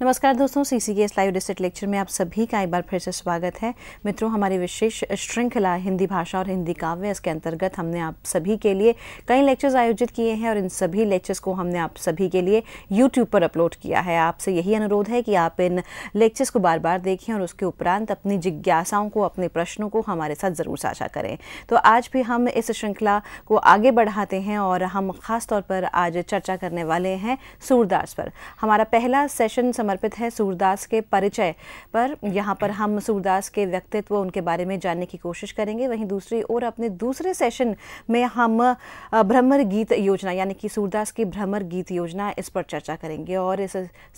नमस्कार दोस्तों C C S live district lecture में आप सभी का एक बार फिर से स्वागत है मित्रों हमारी विशेष श्रृंखला हिंदी भाषा और हिंदी काव्य इसके अंतर्गत हमने आप सभी के लिए कई लेक्चर्स आयोजित किए हैं और इन सभी लेक्चर्स को हमने आप सभी के लिए यूट्यूब पर अपलोड किया है आपसे यही अनुरोध है कि आप इन लेक्चर्स को बार बार देखें और उसके उपरांत अपनी जिज्ञासाओं को अपने प्रश्नों को हमारे साथ ज़रूर साझा करें तो आज भी हम इस श्रृंखला को आगे बढ़ाते हैं और हम खासतौर पर आज चर्चा करने वाले हैं सूरदास पर हमारा पहला सेशन समर्पित है सूरदास के परिचय पर यहाँ पर हम सूरदास के व्यक्तित्व उनके बारे में जानने की कोशिश करेंगे वहीं दूसरी ओर अपने दूसरे सेशन में हम भ्रमर गीत योजना यानी कि सूरदास की भ्रमर गीत योजना इस पर चर्चा करेंगे और इस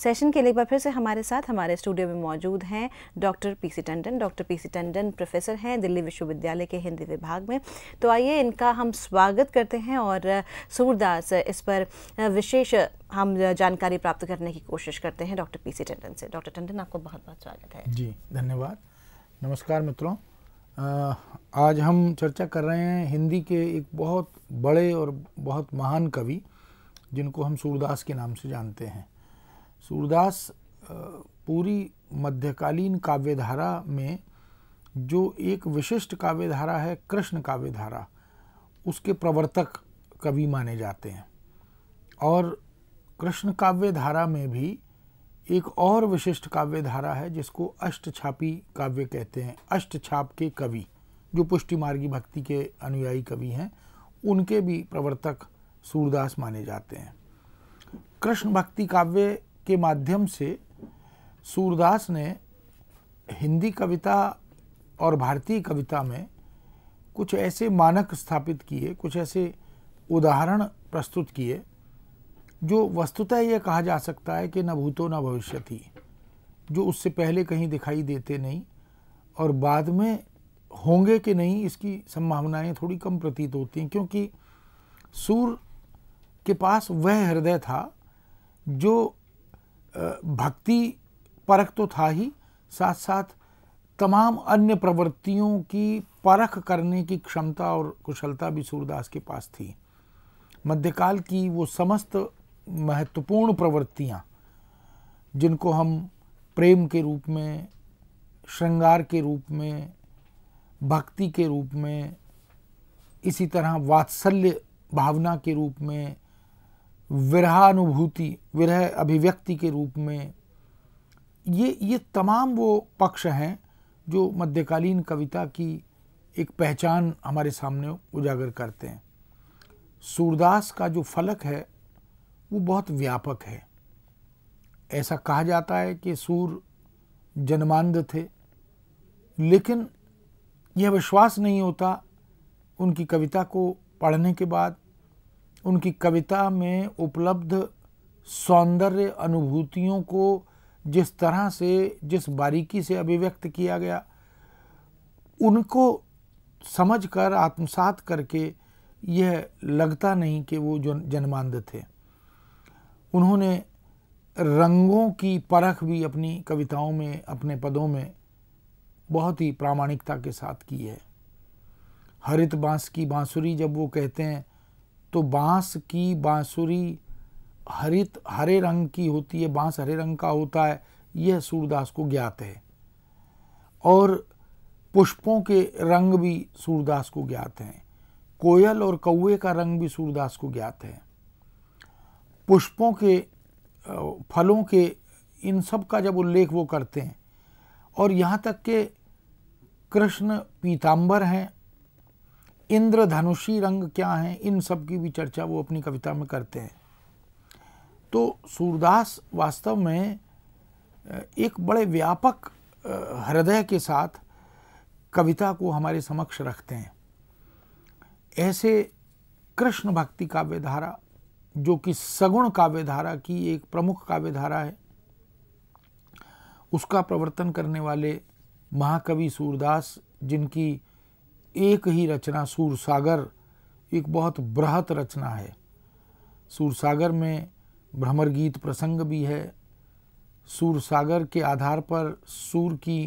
सेशन के लिए एक बार फिर से हमारे साथ हमारे स्टूडियो में मौजूद हैं doctor P C Tandon doctor P C Tandon professor हैं दिल्ली विश्वविद्यालय के हिंदी विभाग में तो आइए इनका हम स्वागत करते हैं और सूरदास इस पर विशेष हम जानकारी प्राप्त करने की कोशिश करते हैं डॉक्टर पी सी टंडन से डॉक्टर टंडन आपको बहुत बहुत स्वागत है जी धन्यवाद नमस्कार मित्रों आज हम चर्चा कर रहे हैं हिंदी के एक बहुत बड़े और बहुत महान कवि जिनको हम सूरदास के नाम से जानते हैं सूरदास पूरी मध्यकालीन काव्यधारा में जो एक विशिष्ट काव्यधारा है कृष्ण काव्यधारा उसके प्रवर्तक कवि माने जाते हैं और कृष्ण काव्य धारा में भी एक और विशिष्ट काव्य धारा है जिसको अष्टछापी काव्य कहते हैं अष्ट छाप के कवि जो पुष्टि मार्गी भक्ति के अनुयायी कवि हैं उनके भी प्रवर्तक सूरदास माने जाते हैं कृष्ण भक्ति काव्य के माध्यम से सूरदास ने हिंदी कविता और भारतीय कविता में कुछ ऐसे मानक स्थापित किए कुछ ऐसे उदाहरण प्रस्तुत किए जो वस्तुतः यह कहा जा सकता है कि न भूतो न भविष्य थी जो उससे पहले कहीं दिखाई देते नहीं और बाद में होंगे कि नहीं इसकी संभावनाएं थोड़ी कम प्रतीत होती हैं क्योंकि सूर के पास वह हृदय था जो भक्ति परख तो था ही साथ साथ तमाम अन्य प्रवृत्तियों की परख करने की क्षमता और कुशलता भी सूरदास के पास थी मध्यकाल की वो समस्त महत्वपूर्ण प्रवृत्तियाँ जिनको हम प्रेम के रूप में श्रृंगार के रूप में भक्ति के रूप में इसी तरह वात्सल्य भावना के रूप में विरहानुभूति विरह अभिव्यक्ति के रूप में ये ये तमाम वो पक्ष हैं जो मध्यकालीन कविता की एक पहचान हमारे सामने उजागर करते हैं सूरदास का जो फलक है वो बहुत व्यापक है ऐसा कहा जाता है कि सूर जन्मांध थे लेकिन यह विश्वास नहीं होता उनकी कविता को पढ़ने के बाद उनकी कविता में उपलब्ध सौंदर्य अनुभूतियों को जिस तरह से जिस बारीकी से अभिव्यक्त किया गया उनको समझकर आत्मसात करके यह लगता नहीं कि वो जन्मांध थे उन्होंने रंगों की परख भी अपनी कविताओं में अपने पदों में बहुत ही प्रामाणिकता के साथ की है हरित बांस की बांसुरी जब वो कहते हैं तो बांस की बांसुरी हरित हरे रंग की होती है बांस हरे रंग का होता है यह सूरदास को ज्ञात है और पुष्पों के रंग भी सूरदास को ज्ञात हैं कोयल और कौए का रंग भी सूरदास को ज्ञात है पुष्पों के फलों के इन सब का जब उल्लेख वो करते हैं और यहाँ तक के कृष्ण पीताम्बर हैं इंद्रधनुषी रंग क्या हैं इन सब की भी चर्चा वो अपनी कविता में करते हैं तो सूरदास वास्तव में एक बड़े व्यापक हृदय के साथ कविता को हमारे समक्ष रखते हैं ऐसे कृष्ण भक्ति काव्य धारा जो कि सगुण काव्यधारा की एक प्रमुख काव्यधारा है उसका प्रवर्तन करने वाले महाकवि सूरदास जिनकी एक ही रचना सूरसागर एक बहुत बृहत रचना है सूरसागर में भ्रमर गीत प्रसंग भी है सूरसागर के आधार पर सूर की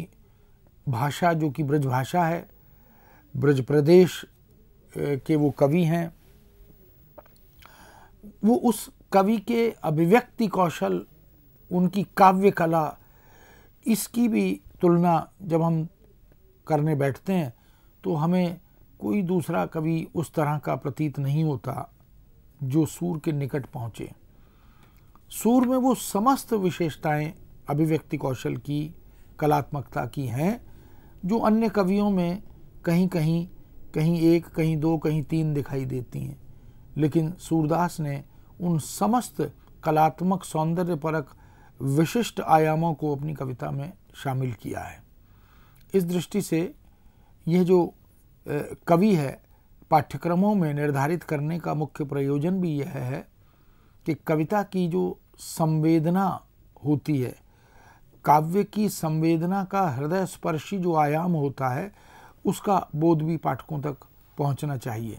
भाषा जो कि ब्रजभाषा है ब्रज प्रदेश के वो कवि हैं वो उस कवि के अभिव्यक्ति कौशल उनकी काव्य कला इसकी भी तुलना जब हम करने बैठते हैं तो हमें कोई दूसरा कवि उस तरह का प्रतीत नहीं होता जो सूर के निकट पहुँचे सूर में वो समस्त विशेषताएं अभिव्यक्ति कौशल की कलात्मकता की हैं जो अन्य कवियों में कहीं कहीं कहीं एक कहीं दो कहीं तीन दिखाई देती हैं लेकिन सूरदास ने उन समस्त कलात्मक सौंदर्य परक विशिष्ट आयामों को अपनी कविता में शामिल किया है इस दृष्टि से यह जो कवि है पाठ्यक्रमों में निर्धारित करने का मुख्य प्रयोजन भी यह है कि कविता की जो संवेदना होती है काव्य की संवेदना का हृदय स्पर्शी जो आयाम होता है उसका बोध भी पाठकों तक पहुंचना चाहिए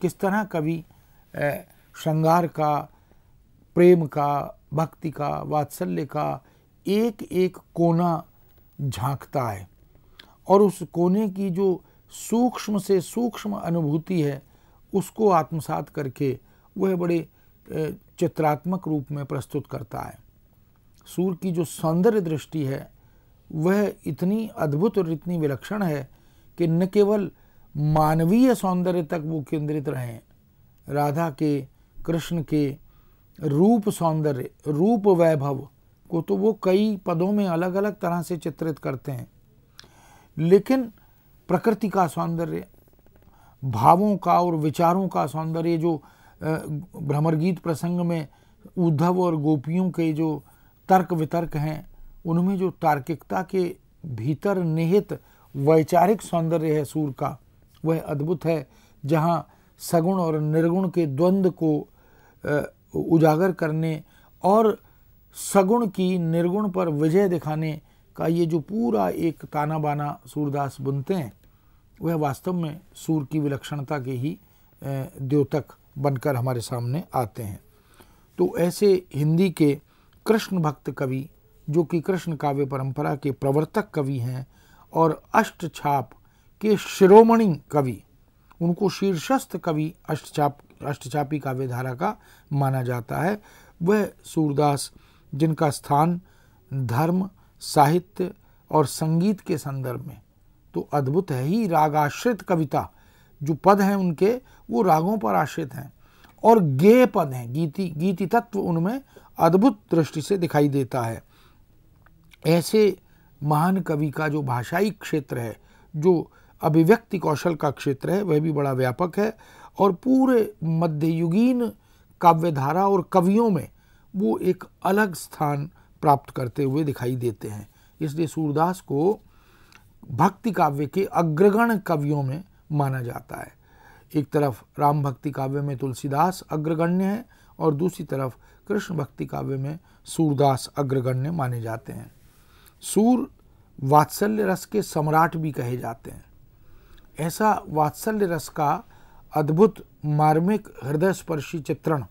किस तरह कवि श्रृंगार का प्रेम का भक्ति का वात्सल्य का एक एक कोना झांकता है और उस कोने की जो सूक्ष्म से सूक्ष्म अनुभूति है उसको आत्मसात करके वह बड़े चित्रात्मक रूप में प्रस्तुत करता है सूर्य की जो सौंदर्य दृष्टि है वह इतनी अद्भुत और इतनी विलक्षण है कि न केवल मानवीय सौंदर्य तक वो केंद्रित रहें राधा के कृष्ण के रूप सौंदर्य रूप वैभव को तो वो कई पदों में अलग अलग तरह से चित्रित करते हैं लेकिन प्रकृति का सौंदर्य भावों का और विचारों का सौंदर्य जो भ्रमर गीत प्रसंग में उद्धव और गोपियों के जो तर्क वितर्क हैं उनमें जो तार्किकता के भीतर निहित वैचारिक सौंदर्य है सूर का वह अद्भुत है जहाँ सगुण और निर्गुण के द्वंद्व को उजागर करने और सगुण की निर्गुण पर विजय दिखाने का ये जो पूरा एक ताना बाना सूरदास बुनते हैं वह वास्तव में सूर की विलक्षणता के ही द्योतक बनकर हमारे सामने आते हैं तो ऐसे हिंदी के कृष्ण भक्त कवि जो कि कृष्ण काव्य परंपरा के प्रवर्तक कवि हैं और अष्ट छाप के शिरोमणि कवि उनको शीर्षस्थ कवि अष्टचाप अष्टचापी काव्य धारा का माना जाता है वह सूरदास जिनका स्थान धर्म साहित्य और संगीत के संदर्भ में तो अद्भुत है ही रागाश्रित कविता जो पद हैं उनके वो रागों पर आश्रित हैं और गेय पद हैं गीति गीति तत्व उनमें अद्भुत दृष्टि से दिखाई देता है ऐसे महान कवि का जो भाषाई क्षेत्र है जो अभिव्यक्ति कौशल का क्षेत्र है वह भी बड़ा व्यापक है और पूरे मध्ययुगीन काव्यधारा और कवियों में वो एक अलग स्थान प्राप्त करते हुए दिखाई देते हैं इसलिए सूरदास को भक्ति काव्य के अग्रगण कवियों में माना जाता है एक तरफ राम भक्ति काव्य में तुलसीदास अग्रगण्य है और दूसरी तरफ कृष्ण भक्ति काव्य में सूरदास अग्रगण्य माने जाते हैं सूर वात्सल्य रस के सम्राट भी कहे जाते हैं ऐसा वात्सल्य रस का अद्भुत मार्मिक हृदय स्पर्शी चित्रण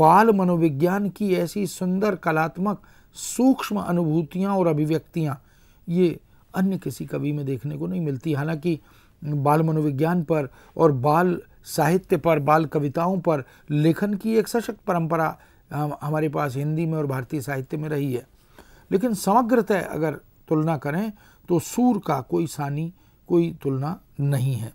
बाल मनोविज्ञान की ऐसी सुंदर कलात्मक सूक्ष्म अनुभूतियाँ और अभिव्यक्तियाँ ये अन्य किसी कवि में देखने को नहीं मिलती हालांकि बाल मनोविज्ञान पर और बाल साहित्य पर बाल कविताओं पर लेखन की एक सशक्त परंपरा हमारे पास हिंदी में और भारतीय साहित्य में रही है लेकिन समग्रतः अगर तुलना करें तो सूर का कोई सानी कोई तुलना नहीं है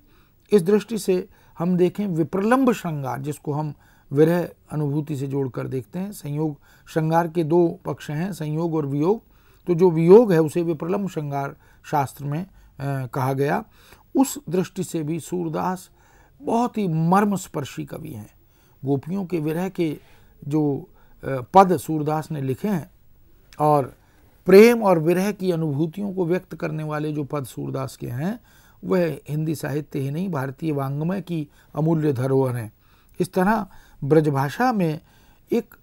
इस दृष्टि से हम देखें विप्रलंब श्रृंगार जिसको हम विरह अनुभूति से जोड़कर देखते हैं संयोग श्रृंगार के दो पक्ष हैं संयोग और वियोग तो जो वियोग है उसे विप्रलंब श्रृंगार शास्त्र में आ, कहा गया उस दृष्टि से भी सूरदास बहुत ही मर्मस्पर्शी कवि हैं गोपियों के विरह के जो पद सूरदास ने लिखे हैं और प्रेम और विरह की अनुभूतियों को व्यक्त करने वाले जो पद सूरदास के हैं वह हिंदी साहित्य ही नहीं भारतीय वांग्मय की अमूल्य धरोहर हैं इस तरह ब्रजभाषा में एक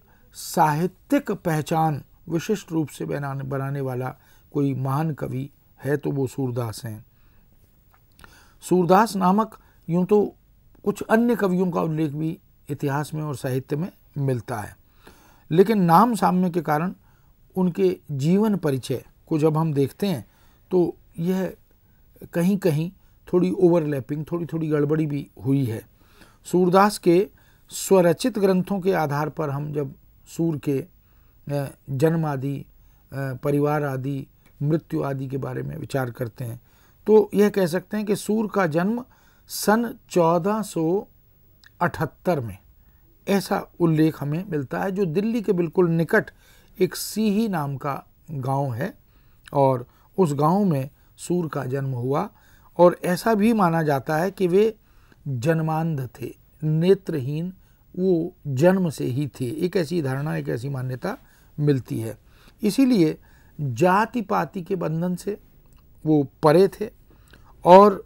साहित्यिक पहचान विशिष्ट रूप से बनाने बनाने वाला कोई महान कवि है तो वो सूरदास हैं सूरदास नामक यूँ तो कुछ अन्य कवियों का उल्लेख भी इतिहास में और साहित्य में मिलता है लेकिन नाम साम्य के कारण उनके जीवन परिचय को जब हम देखते हैं तो यह कहीं कहीं थोड़ी ओवरलैपिंग थोड़ी थोड़ी गड़बड़ी भी हुई है सूरदास के स्वरचित ग्रंथों के आधार पर हम जब सूर के जन्म आदि परिवार आदि मृत्यु आदि के बारे में विचार करते हैं तो यह कह सकते हैं कि सूर का जन्म सन 1478 में ऐसा उल्लेख हमें मिलता है जो दिल्ली के बिल्कुल निकट एक सीही नाम का गांव है और उस गांव में सूर का जन्म हुआ और ऐसा भी माना जाता है कि वे जन्मांध थे नेत्रहीन वो जन्म से ही थे एक ऐसी धारणा एक ऐसी मान्यता मिलती है इसीलिए जाति पाति के बंधन से वो परे थे और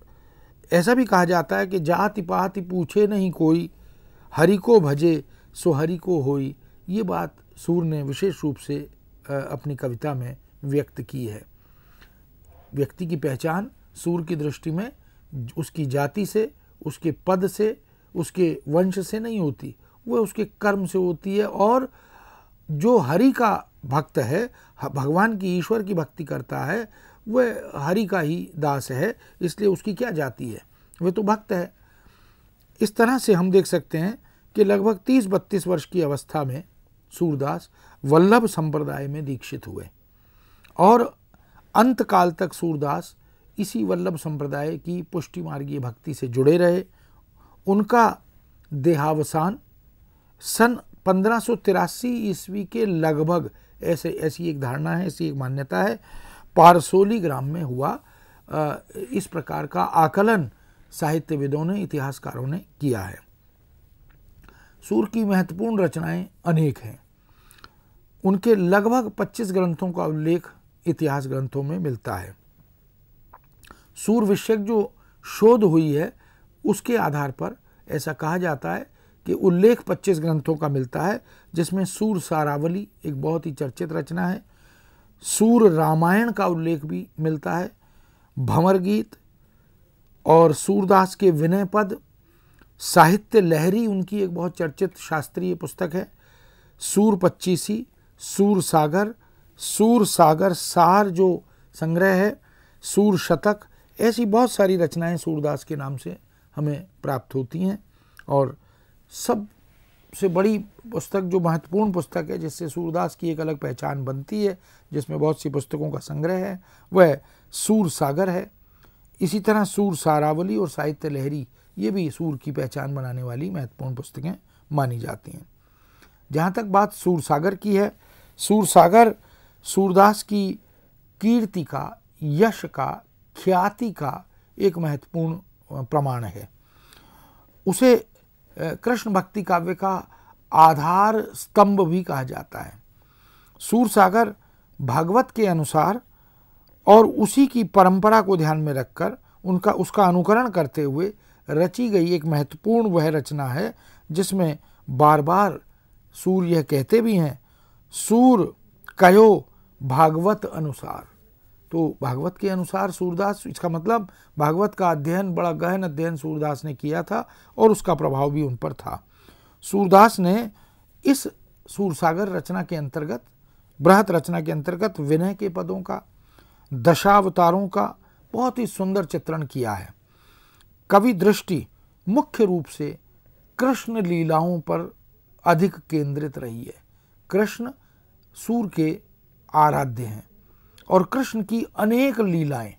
ऐसा भी कहा जाता है कि जाति पाति पूछे नहीं कोई हरि को भजे सो हरि को होई ये बात सूर ने विशेष रूप से अपनी कविता में व्यक्त की है व्यक्ति की पहचान सूर की दृष्टि में उसकी जाति से उसके पद से उसके वंश से नहीं होती वह उसके कर्म से होती है और जो हरि का भक्त है भगवान की ईश्वर की भक्ति करता है वह हरि का ही दास है इसलिए उसकी क्या जाति है वह तो भक्त है इस तरह से हम देख सकते हैं कि लगभग तीस बत्तीस वर्ष की अवस्था में सूरदास वल्लभ संप्रदाय में दीक्षित हुए और अंतकाल तक सूरदास इसी वल्लभ संप्रदाय की पुष्टि मार्गीय भक्ति से जुड़े रहे उनका देहावसान सन पंद्रह ईस्वी के लगभग ऐसे ऐसी एक धारणा है ऐसी एक मान्यता है पारसोली ग्राम में हुआ इस प्रकार का आकलन साहित्यविदों ने इतिहासकारों ने किया है सूर की महत्वपूर्ण रचनाएं अनेक हैं उनके लगभग 25 ग्रंथों का उल्लेख इतिहास ग्रंथों में मिलता है सूर विषयक जो शोध हुई है उसके आधार पर ऐसा कहा जाता है कि उल्लेख 25 ग्रंथों का मिलता है जिसमें सूर सारावली एक बहुत ही चर्चित रचना है सूर रामायण का उल्लेख भी मिलता है भंवर गीत और सूरदास के विनय पद साहित्य लहरी उनकी एक बहुत चर्चित शास्त्रीय पुस्तक है सूर पच्चीसी सूर सागर सूर सागर सार जो संग्रह है सूर शतक ऐसी बहुत सारी रचनाएं सूरदास के नाम से हमें प्राप्त होती हैं और सब से बड़ी पुस्तक जो महत्वपूर्ण पुस्तक है जिससे सूरदास की एक अलग पहचान बनती है जिसमें बहुत सी पुस्तकों का संग्रह है वह सूर सागर है इसी तरह सूर सारावली और साहित्य लहरी ये भी सूर की पहचान बनाने वाली महत्वपूर्ण पुस्तकें मानी जाती हैं जहाँ तक बात सागर की है सागर सूरदास की कीर्ति का यश का ख्याति का एक महत्वपूर्ण प्रमाण है उसे कृष्ण भक्ति काव्य का आधार स्तंभ भी कहा जाता है सागर भागवत के अनुसार और उसी की परंपरा को ध्यान में रखकर उनका उसका अनुकरण करते हुए रची गई एक महत्वपूर्ण वह रचना है जिसमें बार बार सूर यह कहते भी हैं सूर कयो भागवत अनुसार तो भागवत के अनुसार सूरदास इसका मतलब भागवत का अध्ययन बड़ा गहन अध्ययन सूरदास ने किया था और उसका प्रभाव भी उन पर था सूरदास ने इस सूरसागर रचना के अंतर्गत बृहत रचना के अंतर्गत विनय के पदों का दशावतारों का बहुत ही सुंदर चित्रण किया है कवि दृष्टि मुख्य रूप से कृष्ण लीलाओं पर अधिक केंद्रित रही है कृष्ण सूर के आराध्य हैं और कृष्ण की अनेक लीलाएं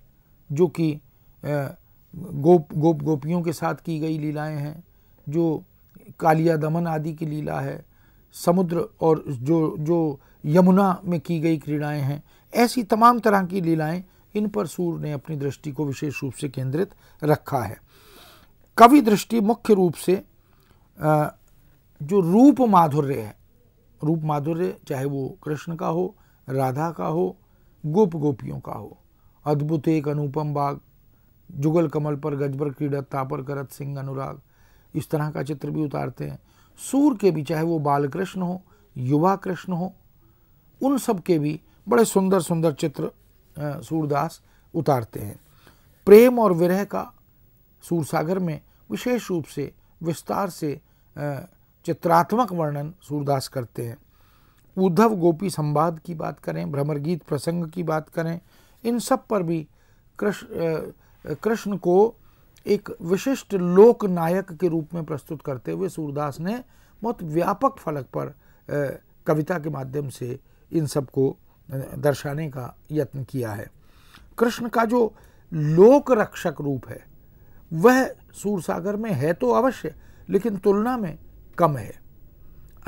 जो कि गोप गोप गोपियों के साथ की गई लीलाएं हैं जो कालिया दमन आदि की लीला है समुद्र और जो जो यमुना में की गई क्रीड़ाएं हैं ऐसी तमाम तरह की लीलाएं इन पर सूर ने अपनी दृष्टि को विशेष रूप से केंद्रित रखा है कवि दृष्टि मुख्य रूप से जो रूप माधुर्य है रूप माधुर्य चाहे वो कृष्ण का हो राधा का हो गोप गोपियों का हो अद्भुत एक अनुपम बाग जुगल कमल पर गजबर क्रीडत तापर करत सिंह अनुराग इस तरह का चित्र भी उतारते हैं सूर के भी चाहे वो बाल कृष्ण हो युवा कृष्ण हो उन सब के भी बड़े सुंदर सुंदर चित्र सूरदास उतारते हैं प्रेम और विरह का सूरसागर में विशेष रूप से विस्तार से चित्रात्मक वर्णन सूरदास करते हैं उद्धव गोपी संवाद की बात करें भ्रमरगीत प्रसंग की बात करें इन सब पर भी कृष्ण कृष्ण को एक विशिष्ट लोक नायक के रूप में प्रस्तुत करते हुए सूरदास ने बहुत व्यापक फलक पर कविता के माध्यम से इन सब को दर्शाने का यत्न किया है कृष्ण का जो लोक रक्षक रूप है वह सूर सागर में है तो अवश्य लेकिन तुलना में कम है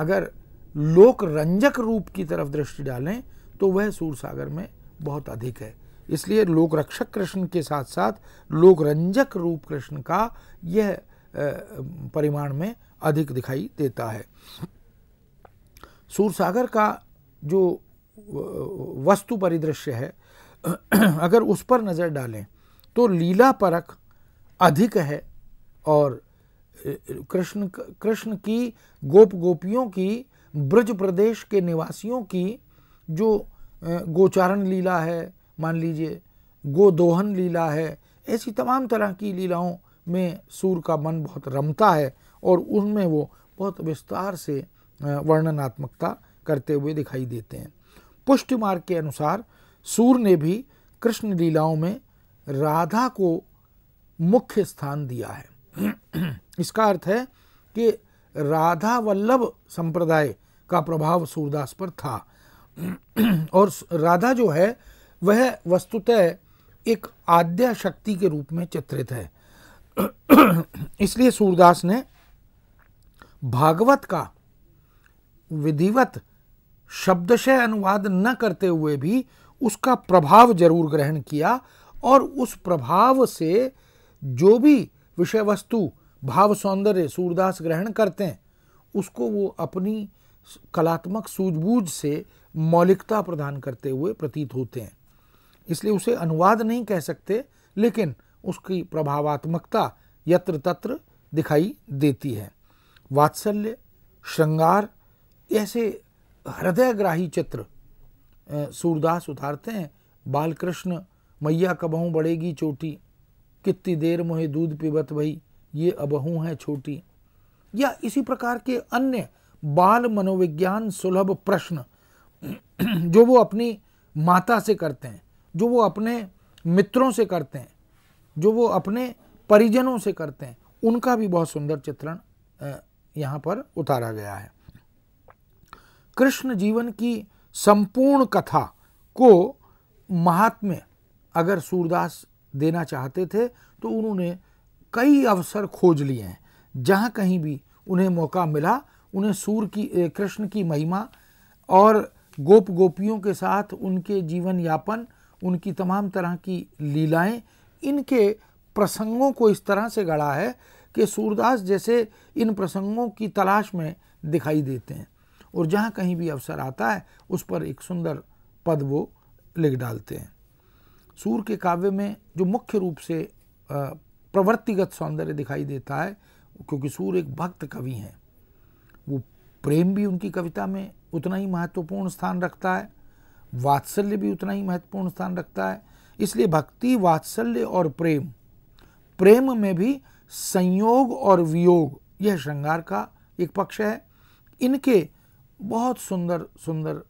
अगर लोक रंजक रूप की तरफ दृष्टि डालें तो वह सूर सागर में बहुत अधिक है इसलिए लोक रक्षक कृष्ण के साथ साथ लोक रंजक रूप कृष्ण का यह परिमाण में अधिक दिखाई देता है सूरसागर का जो वस्तु परिदृश्य है अगर उस पर नज़र डालें तो लीला परक अधिक है और कृष्ण कृष्ण की गोप गोपियों की ब्रज प्रदेश के निवासियों की जो गोचारण लीला है मान लीजिए गोदोहन लीला है ऐसी तमाम तरह की लीलाओं में सूर का मन बहुत रमता है और उनमें वो बहुत विस्तार से वर्णनात्मकता करते हुए दिखाई देते हैं पुष्ट मार्ग के अनुसार सूर ने भी कृष्ण लीलाओं में राधा को मुख्य स्थान दिया है इसका अर्थ है कि राधा वल्लभ संप्रदाय का प्रभाव सूरदास पर था और राधा जो है वह वस्तुतः एक आद्या शक्ति के रूप में चित्रित है इसलिए सूरदास ने भागवत का विधिवत शब्दशय अनुवाद न करते हुए भी उसका प्रभाव जरूर ग्रहण किया और उस प्रभाव से जो भी विषय वस्तु भाव सौंदर्य सूरदास ग्रहण करते हैं उसको वो अपनी कलात्मक सूझबूझ से मौलिकता प्रदान करते हुए प्रतीत होते हैं इसलिए उसे अनुवाद नहीं कह सकते लेकिन उसकी प्रभावात्मकता यत्र तत्र दिखाई देती है वात्सल्य श्रृंगार ऐसे हृदयग्राही चित्र सूरदास उतारते हैं बालकृष्ण मैया कबहू बढ़ेगी चोटी कितनी देर मोहे दूध पिबत भई ये अबहू है छोटी या इसी प्रकार के अन्य बाल मनोविज्ञान सुलभ प्रश्न जो वो अपनी माता से करते हैं जो वो अपने मित्रों से करते हैं जो वो अपने परिजनों से करते हैं उनका भी बहुत सुंदर चित्रण यहाँ पर उतारा गया है कृष्ण जीवन की संपूर्ण कथा को महात्म्य अगर सूरदास देना चाहते थे तो उन्होंने कई अवसर खोज लिए हैं जहाँ कहीं भी उन्हें मौका मिला उन्हें सूर की कृष्ण की महिमा और गोप गोपियों के साथ उनके जीवन यापन उनकी तमाम तरह की लीलाएं इनके प्रसंगों को इस तरह से गढ़ा है कि सूरदास जैसे इन प्रसंगों की तलाश में दिखाई देते हैं और जहाँ कहीं भी अवसर आता है उस पर एक सुंदर पद वो लिख डालते हैं सूर के काव्य में जो मुख्य रूप से प्रवृत्तिगत सौंदर्य दिखाई देता है क्योंकि सूर एक भक्त कवि हैं वो प्रेम भी उनकी कविता में उतना ही महत्वपूर्ण स्थान रखता है वात्सल्य भी उतना ही महत्वपूर्ण स्थान रखता है इसलिए भक्ति वात्सल्य और प्रेम प्रेम में भी संयोग और वियोग यह श्रृंगार का एक पक्ष है इनके बहुत सुंदर सुंदर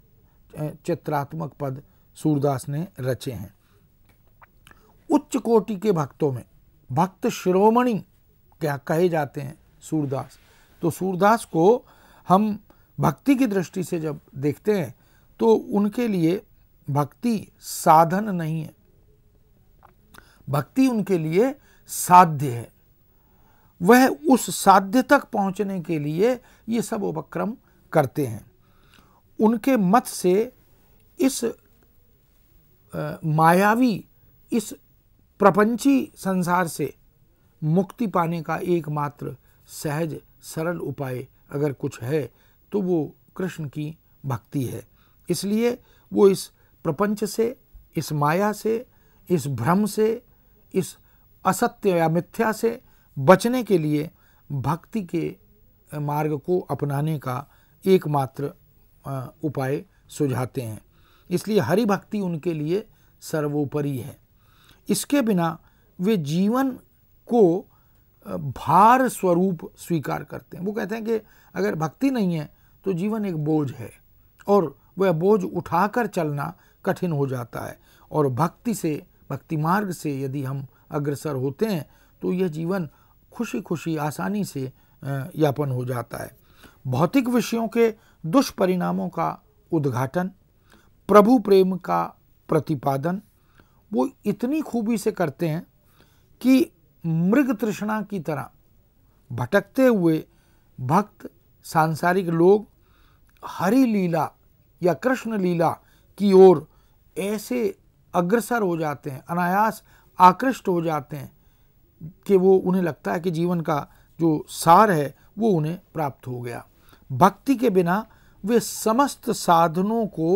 चित्रात्मक पद सूरदास ने रचे हैं उच्च कोटि के भक्तों में भक्त शिरोमणि क्या कहे जाते हैं सूरदास तो सूरदास को हम भक्ति की दृष्टि से जब देखते हैं तो उनके लिए भक्ति साधन नहीं है भक्ति उनके लिए साध्य है वह उस साध्य तक पहुंचने के लिए ये सब उपक्रम करते हैं उनके मत से इस मायावी इस प्रपंची संसार से मुक्ति पाने का एकमात्र सहज सरल उपाय अगर कुछ है तो वो कृष्ण की भक्ति है इसलिए वो इस प्रपंच से इस माया से इस भ्रम से इस असत्य या मिथ्या से बचने के लिए भक्ति के मार्ग को अपनाने का एकमात्र उपाय सुझाते हैं इसलिए हरि भक्ति उनके लिए सर्वोपरि है इसके बिना वे जीवन को भार स्वरूप स्वीकार करते हैं वो कहते हैं कि अगर भक्ति नहीं है तो जीवन एक बोझ है और वह बोझ उठाकर चलना कठिन हो जाता है और भक्ति से भक्ति मार्ग से यदि हम अग्रसर होते हैं तो यह जीवन खुशी खुशी आसानी से यापन हो जाता है भौतिक विषयों के दुष्परिणामों का उद्घाटन प्रभु प्रेम का प्रतिपादन वो इतनी खूबी से करते हैं कि मृग तृष्णा की तरह भटकते हुए भक्त सांसारिक लोग हरि लीला या कृष्ण लीला की ओर ऐसे अग्रसर हो जाते हैं अनायास आकृष्ट हो जाते हैं कि वो उन्हें लगता है कि जीवन का जो सार है वो उन्हें प्राप्त हो गया भक्ति के बिना वे समस्त साधनों को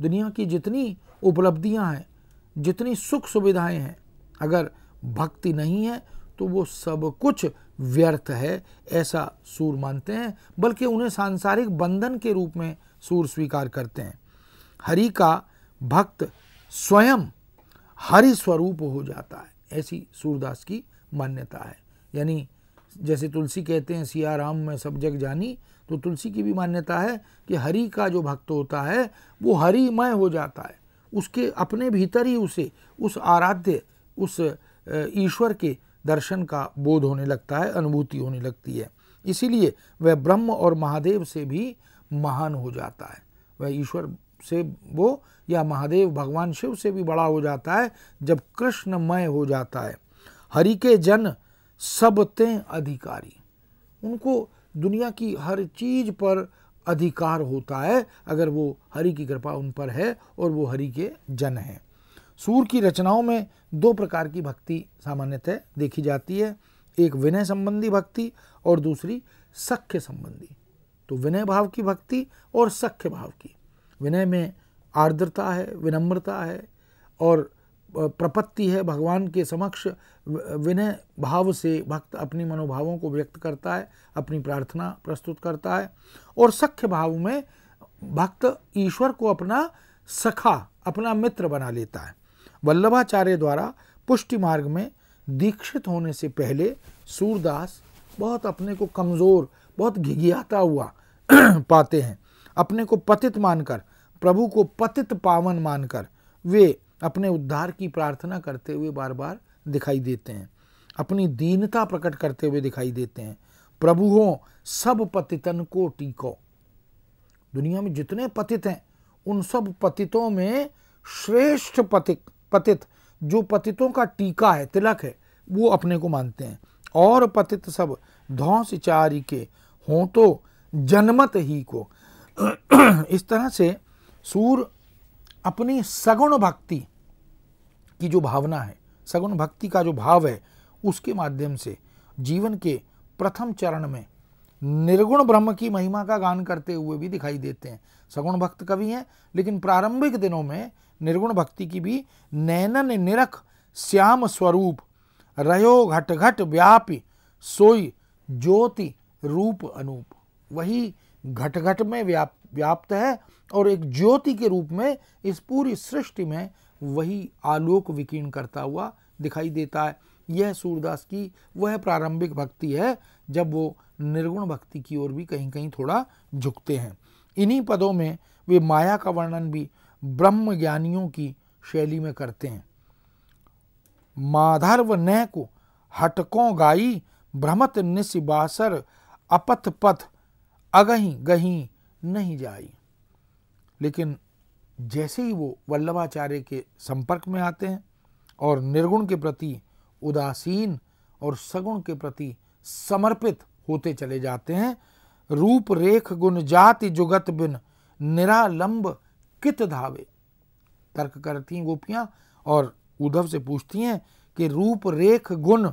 दुनिया की जितनी उपलब्धियां हैं जितनी सुख सुविधाएं हैं अगर भक्ति नहीं है तो वो सब कुछ व्यर्थ है ऐसा सूर मानते हैं बल्कि उन्हें सांसारिक बंधन के रूप में सूर स्वीकार करते हैं हरि का भक्त स्वयं हरि स्वरूप हो जाता है ऐसी सूरदास की मान्यता है यानी जैसे तुलसी कहते हैं सिया राम में सब जग जानी तो तुलसी की भी मान्यता है कि हरि का जो भक्त होता है वो हरिमय हो जाता है उसके अपने भीतर ही उसे उस आराध्य उस ईश्वर के दर्शन का बोध होने लगता है अनुभूति होने लगती है इसीलिए वह ब्रह्म और महादेव से भी महान हो जाता है वह ईश्वर से वो या महादेव भगवान शिव से भी बड़ा हो जाता है जब कृष्णमय हो जाता है हरि के जन सबते अधिकारी उनको दुनिया की हर चीज पर अधिकार होता है अगर वो हरि की कृपा उन पर है और वो हरि के जन हैं सूर की रचनाओं में दो प्रकार की भक्ति सामान्यतः देखी जाती है एक विनय संबंधी भक्ति और दूसरी सख्य संबंधी तो विनय भाव की भक्ति और सख्य भाव की विनय में आर्द्रता है विनम्रता है और प्रपत्ति है भगवान के समक्ष विनय भाव से भक्त अपने मनोभावों को व्यक्त करता है अपनी प्रार्थना प्रस्तुत करता है और सख्य भाव में भक्त ईश्वर को अपना सखा अपना मित्र बना लेता है वल्लभाचार्य द्वारा पुष्टि मार्ग में दीक्षित होने से पहले सूरदास बहुत अपने को कमज़ोर बहुत घिघियाता हुआ पाते हैं अपने को पतित मानकर प्रभु को पतित पावन मानकर वे अपने उद्धार की प्रार्थना करते हुए बार बार दिखाई देते हैं अपनी दीनता प्रकट करते हुए दिखाई देते हैं प्रभु हो सब पतितन को टीको दुनिया में जितने पतित हैं उन सब पतितों में श्रेष्ठ पतिक पतित जो पतितों का टीका है तिलक है वो अपने को मानते हैं और पतित सब धौस चारी के हों तो जन्मत ही को इस तरह से सूर्य अपनी सगुण भक्ति की जो भावना है सगुण भक्ति का जो भाव है उसके माध्यम से जीवन के प्रथम चरण में निर्गुण ब्रह्म की महिमा का गान करते हुए भी दिखाई देते हैं सगुण भक्त कवि हैं लेकिन प्रारंभिक दिनों में निर्गुण भक्ति की भी नैनन निरख श्याम स्वरूप रयो घट घट व्यापी सोई ज्योति रूप अनूप वही घट घट में व्याप व्याप्त है और एक ज्योति के रूप में इस पूरी सृष्टि में वही आलोक विकीर्ण करता हुआ दिखाई देता है यह सूरदास की वह प्रारंभिक भक्ति है जब वो निर्गुण भक्ति की ओर भी कहीं कहीं थोड़ा झुकते हैं इन्हीं पदों में वे माया का वर्णन भी ब्रह्म ज्ञानियों की शैली में करते हैं माधर्व न को हटकों गाई भ्रमत निसिबासर अपथ पथ अगही गही नहीं जाई लेकिन जैसे ही वो वल्लभाचार्य के संपर्क में आते हैं और निर्गुण के प्रति उदासीन और सगुण के प्रति समर्पित होते चले जाते हैं रूप रेख गुण जाति जुगत बिन निरालंब कित धावे तर्क करती हैं गोपियां और उद्धव से पूछती हैं कि रूप रेख गुण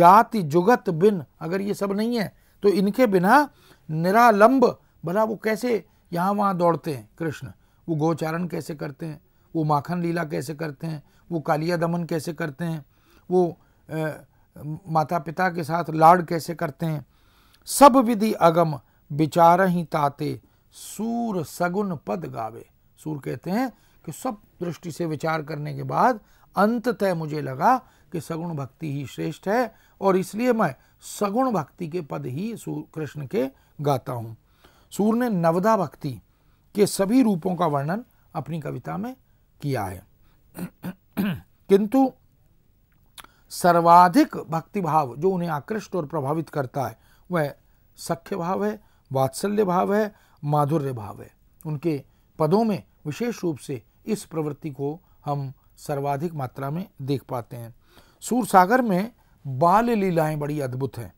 जाति जुगत बिन अगर ये सब नहीं है तो इनके बिना निरालंब भला वो कैसे यहाँ वहाँ दौड़ते हैं कृष्ण वो गोचारण कैसे करते हैं वो माखन लीला कैसे करते हैं वो कालिया दमन कैसे करते हैं वो आ, माता पिता के साथ लाड़ कैसे करते हैं सब विधि अगम विचार ही ताते सूर सगुन पद गावे सूर कहते हैं कि सब दृष्टि से विचार करने के बाद अंत तय मुझे लगा कि सगुण भक्ति ही श्रेष्ठ है और इसलिए मैं सगुण भक्ति के पद ही कृष्ण के गाता हूँ सूर ने नवदा भक्ति के सभी रूपों का वर्णन अपनी कविता में किया है किंतु सर्वाधिक भक्ति भाव जो उन्हें आकृष्ट और प्रभावित करता है वह सख्य भाव है वात्सल्य भाव है माधुर्य भाव है उनके पदों में विशेष रूप से इस प्रवृत्ति को हम सर्वाधिक मात्रा में देख पाते हैं सागर में बाल लीलाएं बड़ी अद्भुत हैं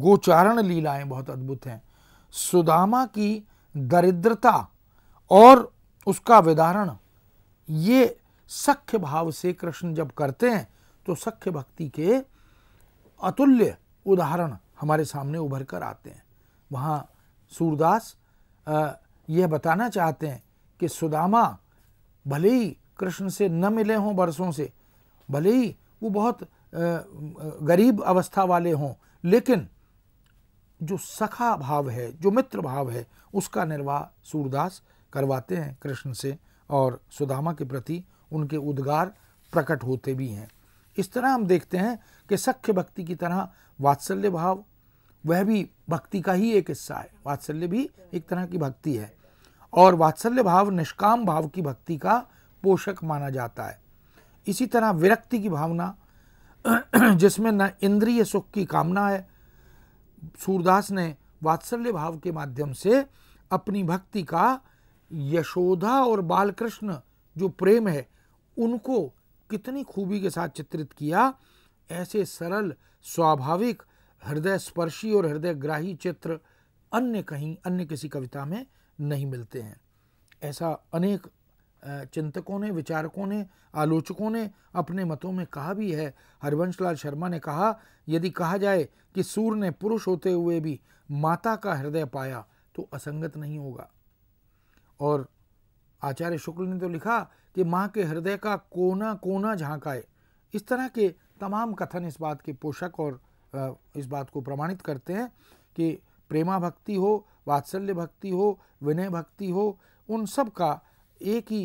गोचारण लीलाएं बहुत अद्भुत हैं सुदामा की दरिद्रता और उसका विदारण ये सख्य भाव से कृष्ण जब करते हैं तो सख्य भक्ति के अतुल्य उदाहरण हमारे सामने उभर कर आते हैं वहाँ सूरदास यह बताना चाहते हैं कि सुदामा भले ही कृष्ण से न मिले हों बरसों से भले ही वो बहुत गरीब अवस्था वाले हों लेकिन जो सखा भाव है जो मित्र भाव है उसका निर्वाह सूरदास करवाते हैं कृष्ण से और सुदामा के प्रति उनके उद्गार प्रकट होते भी हैं इस तरह हम देखते हैं कि सख्य भक्ति की तरह वात्सल्य भाव वह भी भक्ति का ही एक हिस्सा है वात्सल्य भी एक तरह की भक्ति है और वात्सल्य भाव निष्काम भाव की भक्ति का पोषक माना जाता है इसी तरह विरक्ति की भावना जिसमें न इंद्रिय सुख की कामना है सूरदास ने वात्सल्य भाव के माध्यम से अपनी भक्ति का यशोधा और बालकृष्ण जो प्रेम है उनको कितनी खूबी के साथ चित्रित किया ऐसे सरल स्वाभाविक हृदय स्पर्शी और हृदय ग्राही चित्र अन्य कहीं अन्य किसी कविता में नहीं मिलते हैं ऐसा अनेक चिंतकों ने विचारकों ने आलोचकों ने अपने मतों में कहा भी है हरवंश लाल शर्मा ने कहा यदि कहा जाए कि सूर ने पुरुष होते हुए भी माता का हृदय पाया तो असंगत नहीं होगा और आचार्य शुक्ल ने तो लिखा कि माँ के हृदय का कोना कोना झांकाए इस तरह के तमाम कथन इस बात के पोषक और इस बात को प्रमाणित करते हैं कि प्रेमा भक्ति हो वात्सल्य भक्ति हो विनय भक्ति हो उन सब का एक ही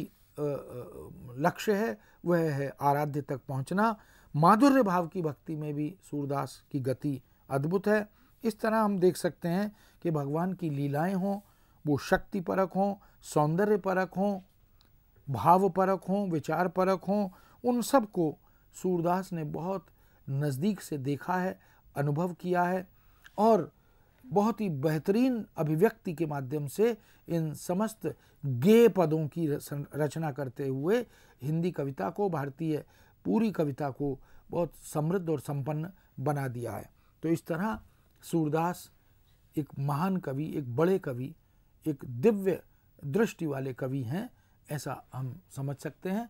लक्ष्य है वह है आराध्य तक पहुंचना माधुर्य भाव की भक्ति में भी सूरदास की गति अद्भुत है इस तरह हम देख सकते हैं कि भगवान की लीलाएं हों वो शक्ति परक हों सौंदर्य परक हों भाव परक हों विचार परक हों उन सब को सूरदास ने बहुत नज़दीक से देखा है अनुभव किया है और बहुत ही बेहतरीन अभिव्यक्ति के माध्यम से इन समस्त गे पदों की रचना करते हुए हिंदी कविता को भारतीय पूरी कविता को बहुत समृद्ध और संपन्न बना दिया है तो इस तरह सूरदास एक महान कवि एक बड़े कवि एक दिव्य दृष्टि वाले कवि हैं ऐसा हम समझ सकते हैं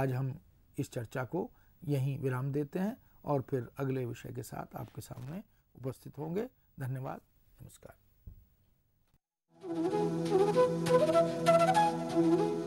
आज हम इस चर्चा को यहीं विराम देते हैं और फिर अगले विषय के साथ आपके सामने उपस्थित होंगे धन्यवाद नमस्कार Thank you.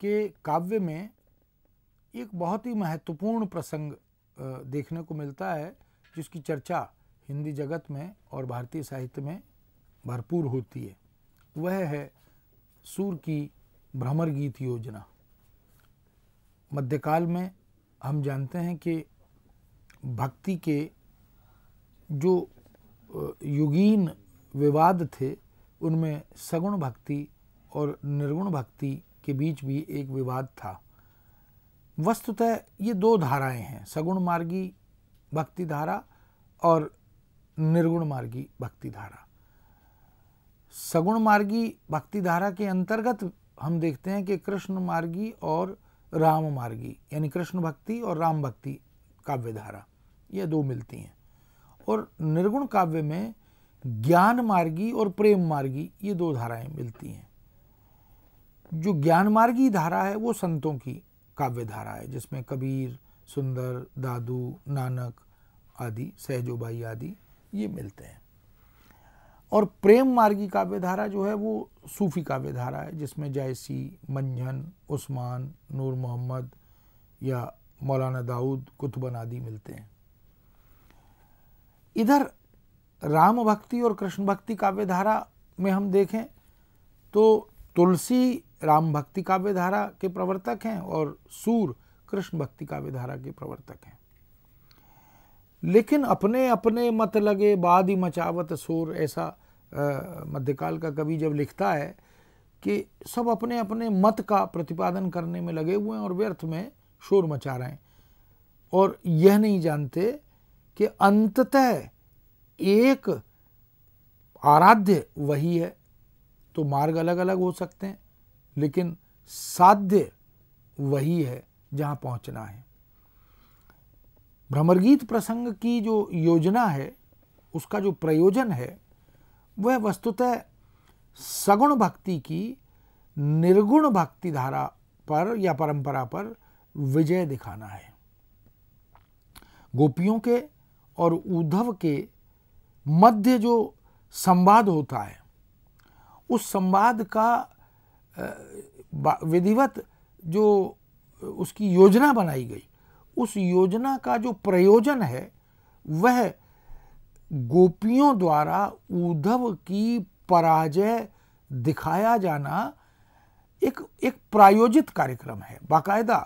के काव्य में एक बहुत ही महत्वपूर्ण प्रसंग देखने को मिलता है जिसकी चर्चा हिंदी जगत में और भारतीय साहित्य में भरपूर होती है वह है सूर की भ्रमर गीत योजना मध्यकाल में हम जानते हैं कि भक्ति के जो युगीन विवाद थे उनमें सगुण भक्ति और निर्गुण भक्ति के बीच भी एक विवाद था वस्तुतः ये दो धाराएं हैं सगुण मार्गी भक्ति धारा और निर्गुण मार्गी भक्ति धारा सगुण मार्गी भक्ति धारा के अंतर्गत हम देखते हैं कि कृष्ण मार्गी और राम मार्गी यानी कृष्ण भक्ति और राम भक्ति काव्य धारा ये दो मिलती हैं और निर्गुण काव्य में ज्ञान मार्गी और प्रेम मार्गी ये दो धाराएं मिलती हैं जो ज्ञान मार्गी धारा है वो संतों की काव्य धारा है जिसमें कबीर सुंदर दादू नानक आदि सहजोबाई आदि ये मिलते हैं और प्रेम मार्गी काव्य धारा जो है वो सूफी काव्य धारा है जिसमें जायसी मंझन उस्मान नूर मोहम्मद या मौलाना दाऊद कुतुबन आदि मिलते हैं इधर राम भक्ति और कृष्ण भक्ति काव्य धारा में हम देखें तो तुलसी राम भक्ति काव्य धारा के प्रवर्तक हैं और सूर कृष्ण भक्ति काव्य धारा के प्रवर्तक हैं लेकिन अपने अपने मत लगे बाद ही मचावत सूर ऐसा मध्यकाल का कवि जब लिखता है कि सब अपने अपने मत का प्रतिपादन करने में लगे हुए हैं और व्यर्थ में शोर मचा रहे हैं और यह नहीं जानते कि अंततः एक आराध्य वही है तो मार्ग अलग अलग हो सकते हैं लेकिन साध्य वही है जहां पहुंचना है भ्रमरगीत प्रसंग की जो योजना है उसका जो प्रयोजन है वह वस्तुतः सगुण भक्ति की निर्गुण भक्ति धारा पर या परंपरा पर विजय दिखाना है गोपियों के और उद्धव के मध्य जो संवाद होता है उस संवाद का विधिवत जो उसकी योजना बनाई गई उस योजना का जो प्रयोजन है वह गोपियों द्वारा उद्धव की पराजय दिखाया जाना एक एक प्रायोजित कार्यक्रम है बाकायदा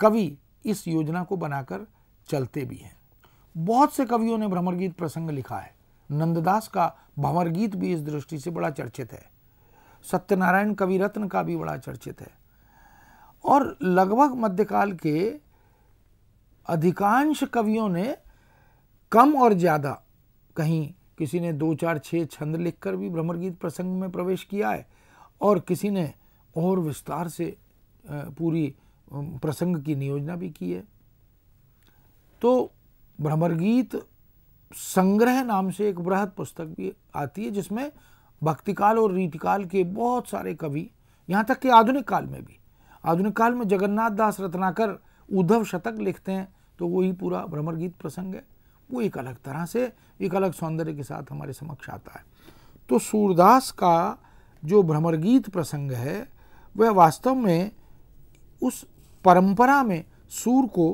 कवि इस योजना को बनाकर चलते भी हैं बहुत से कवियों ने भ्रमरगीत प्रसंग लिखा है नंददास का गीत भी इस दृष्टि से बड़ा चर्चित है सत्यनारायण कवि रत्न का भी बड़ा चर्चित है और लगभग मध्यकाल के अधिकांश कवियों ने कम और ज़्यादा कहीं किसी ने दो चार छः छंद लिखकर भी भ्रमरगीत प्रसंग में प्रवेश किया है और किसी ने और विस्तार से पूरी प्रसंग की नियोजना भी की है तो भ्रमरगीत संग्रह नाम से एक बृहद पुस्तक भी आती है जिसमें भक्तिकाल और रीतिकाल के बहुत सारे कवि यहाँ तक कि आधुनिक काल में भी आधुनिक काल में जगन्नाथ दास रत्नाकर उद्धव शतक लिखते हैं तो वही पूरा भ्रमर गीत प्रसंग है वो एक अलग तरह से एक अलग सौंदर्य के साथ हमारे समक्ष आता है तो सूरदास का जो भ्रमर गीत प्रसंग है वह वास्तव में उस परंपरा में सूर को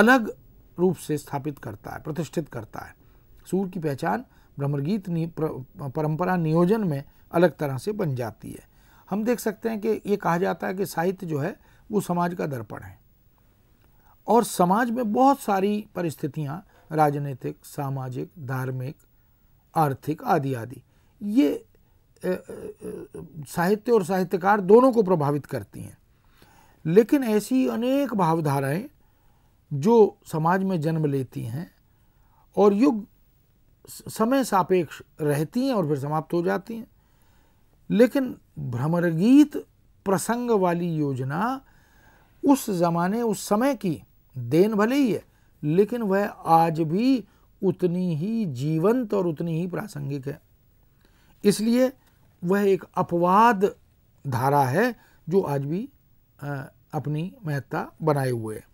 अलग रूप से स्थापित करता है प्रतिष्ठित करता है सूर की पहचान भ्रमरगीत नि, परंपरा नियोजन में अलग तरह से बन जाती है हम देख सकते हैं कि ये कहा जाता है कि साहित्य जो है वो समाज का दर्पण है और समाज में बहुत सारी परिस्थितियाँ राजनीतिक सामाजिक धार्मिक आर्थिक आदि आदि ये साहित्य और साहित्यकार दोनों को प्रभावित करती हैं लेकिन ऐसी अनेक भावधाराएं जो समाज में जन्म लेती हैं और युग समय सापेक्ष रहती हैं और फिर समाप्त हो जाती हैं लेकिन भ्रमरगीत प्रसंग वाली योजना उस जमाने उस समय की देन भले ही है लेकिन वह आज भी उतनी ही जीवंत और उतनी ही प्रासंगिक है इसलिए वह एक अपवाद धारा है जो आज भी अपनी महत्ता बनाए हुए है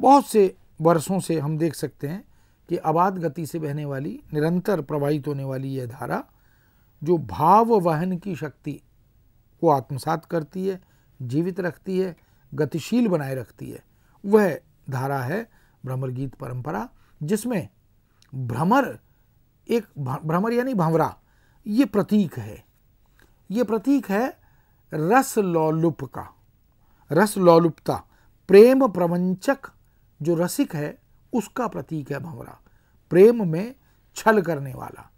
बहुत से वर्षों से हम देख सकते हैं कि अबाध गति से बहने वाली निरंतर प्रवाहित होने वाली यह धारा जो भाव वहन की शक्ति को आत्मसात करती है जीवित रखती है गतिशील बनाए रखती है वह धारा है भ्रमर गीत परंपरा जिसमें भ्रमर एक भ्रमर यानी भंवरा ये प्रतीक है ये प्रतीक है रस लौलुप का रस लौलुपता प्रेम प्रवंचक जो रसिक है उसका प्रतीक है भंवरा प्रेम में छल करने वाला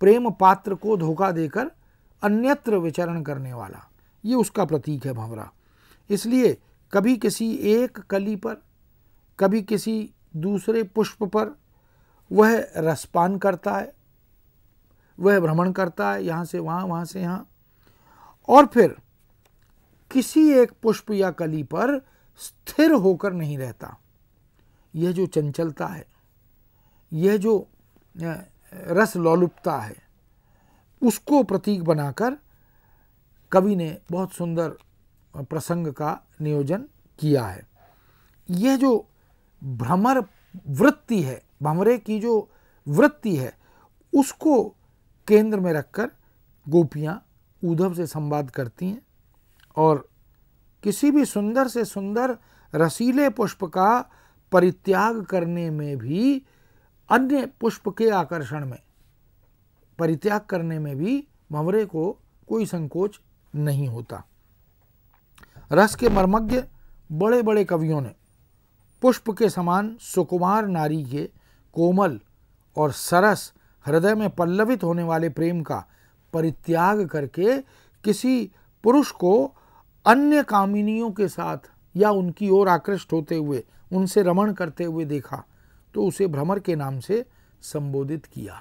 प्रेम पात्र को धोखा देकर अन्यत्र विचरण करने वाला ये उसका प्रतीक है भंवरा इसलिए कभी किसी एक कली पर कभी किसी दूसरे पुष्प पर वह रसपान करता है वह भ्रमण करता है यहाँ से वहाँ वहाँ से यहाँ और फिर किसी एक पुष्प या कली पर स्थिर होकर नहीं रहता यह जो चंचलता है यह जो रस लौलुपता है उसको प्रतीक बनाकर कवि ने बहुत सुंदर प्रसंग का नियोजन किया है यह जो भ्रमर वृत्ति है भमरे की जो वृत्ति है उसको केंद्र में रखकर गोपियाँ उद्धव से संवाद करती हैं और किसी भी सुंदर से सुंदर रसीले पुष्प का परित्याग करने में भी अन्य पुष्प के आकर्षण में परित्याग करने में भी मवरे को कोई संकोच नहीं होता रस के मर्मज्ञ बड़े बड़े कवियों ने पुष्प के समान सुकुमार नारी के कोमल और सरस हृदय में पल्लवित होने वाले प्रेम का परित्याग करके किसी पुरुष को अन्य कामिनियों के साथ या उनकी ओर आकृष्ट होते हुए उनसे रमण करते हुए देखा तो उसे भ्रमर के नाम से संबोधित किया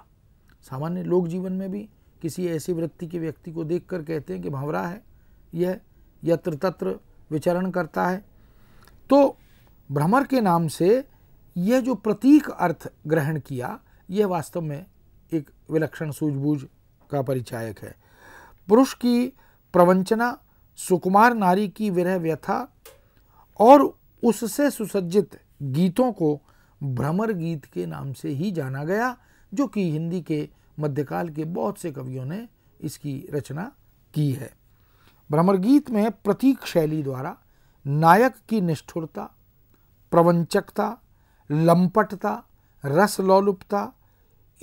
सामान्य लोक जीवन में भी किसी ऐसी वृत्ति के व्यक्ति को देखकर कहते हैं कि भंवरा है यह यत्र तत्र विचरण करता है तो भ्रमर के नाम से यह जो प्रतीक अर्थ ग्रहण किया यह वास्तव में एक विलक्षण सूझबूझ का परिचायक है पुरुष की प्रवंचना सुकुमार नारी की विरह व्यथा और उससे सुसज्जित गीतों को भ्रमर गीत के नाम से ही जाना गया जो कि हिंदी के मध्यकाल के बहुत से कवियों ने इसकी रचना की है भ्रमर गीत में प्रतीक शैली द्वारा नायक की निष्ठुरता प्रवंचकता लंपटता रस लौलुपता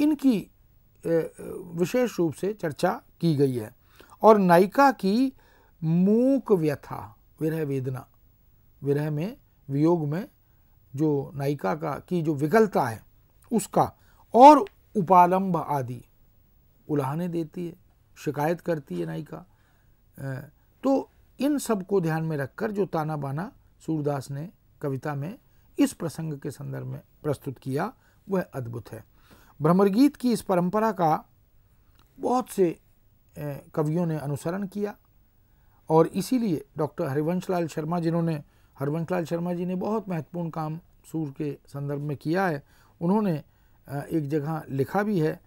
इनकी विशेष रूप से चर्चा की गई है और नायिका की मूक व्यथा विरह वेदना विरह में वियोग में जो नायिका का की जो विकलता है उसका और उपालंब आदि उलाहने देती है शिकायत करती है नायिका तो इन सब को ध्यान में रखकर जो ताना बाना सूरदास ने कविता में इस प्रसंग के संदर्भ में प्रस्तुत किया वह अद्भुत है भ्रमरगीत की इस परंपरा का बहुत से कवियों ने अनुसरण किया और इसीलिए डॉक्टर हरिवंश लाल शर्मा जिन्होंने हरवंश लाल शर्मा जी ने बहुत महत्वपूर्ण काम सूर के संदर्भ में किया है उन्होंने एक जगह लिखा भी है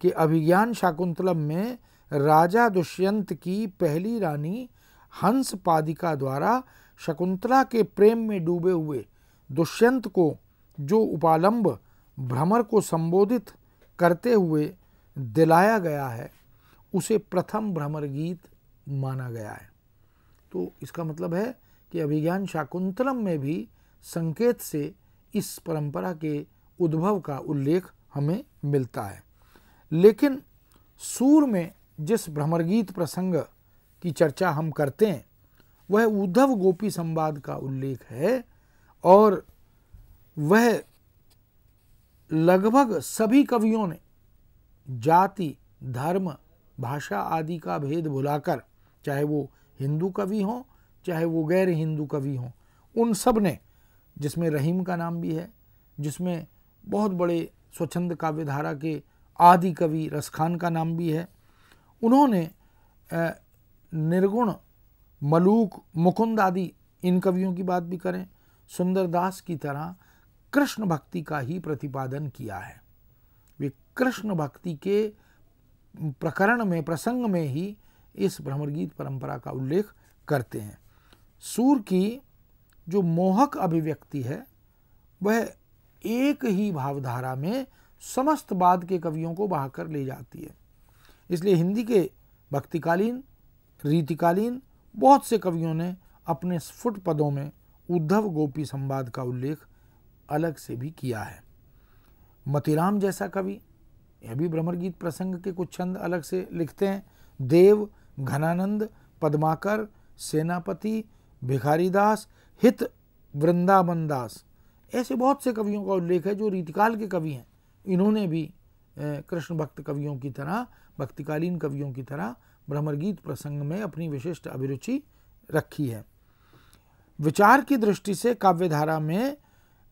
कि अभिज्ञान शाकुंतलम में राजा दुष्यंत की पहली रानी हंस पादिका द्वारा शकुंतला के प्रेम में डूबे हुए दुष्यंत को जो उपालंब भ्रमर को संबोधित करते हुए दिलाया गया है उसे प्रथम भ्रमर गीत माना गया है तो इसका मतलब है कि अभिज्ञान शाकुंतलम में भी संकेत से इस परंपरा के उद्भव का उल्लेख हमें मिलता है लेकिन सूर में जिस भ्रमरगीत प्रसंग की चर्चा हम करते हैं वह उद्धव गोपी संवाद का उल्लेख है और वह लगभग सभी कवियों ने जाति धर्म भाषा आदि का भेद भुलाकर चाहे वो हिंदू कवि हों चाहे वो गैर हिंदू कवि हों उन सब ने जिसमें रहीम का नाम भी है जिसमें बहुत बड़े स्वच्छंद काव्यधारा के आदि कवि रसखान का नाम भी है उन्होंने निर्गुण मलूक मुकुंद आदि इन कवियों की बात भी करें सुंदरदास की तरह कृष्ण भक्ति का ही प्रतिपादन किया है वे कृष्ण भक्ति के प्रकरण में प्रसंग में ही इस भ्रमरगीत परंपरा का उल्लेख करते हैं सूर की जो मोहक अभिव्यक्ति है वह एक ही भावधारा में समस्त बाद के कवियों को बहाकर ले जाती है इसलिए हिंदी के भक्तिकालीन रीतिकालीन बहुत से कवियों ने अपने स्फुट पदों में उद्धव गोपी संवाद का उल्लेख अलग से भी किया है मतिराम जैसा कवि यह भी भ्रमरगीत प्रसंग के कुछ छंद अलग से लिखते हैं देव घनानंद पद्माकर सेनापति भिखारी दास हित वृंदावन दास ऐसे बहुत से कवियों का उल्लेख है जो रीतिकाल के कवि हैं इन्होंने भी कृष्ण भक्त कवियों की तरह भक्तिकालीन कवियों की तरह गीत प्रसंग में अपनी विशिष्ट अभिरुचि रखी है विचार की दृष्टि से काव्यधारा में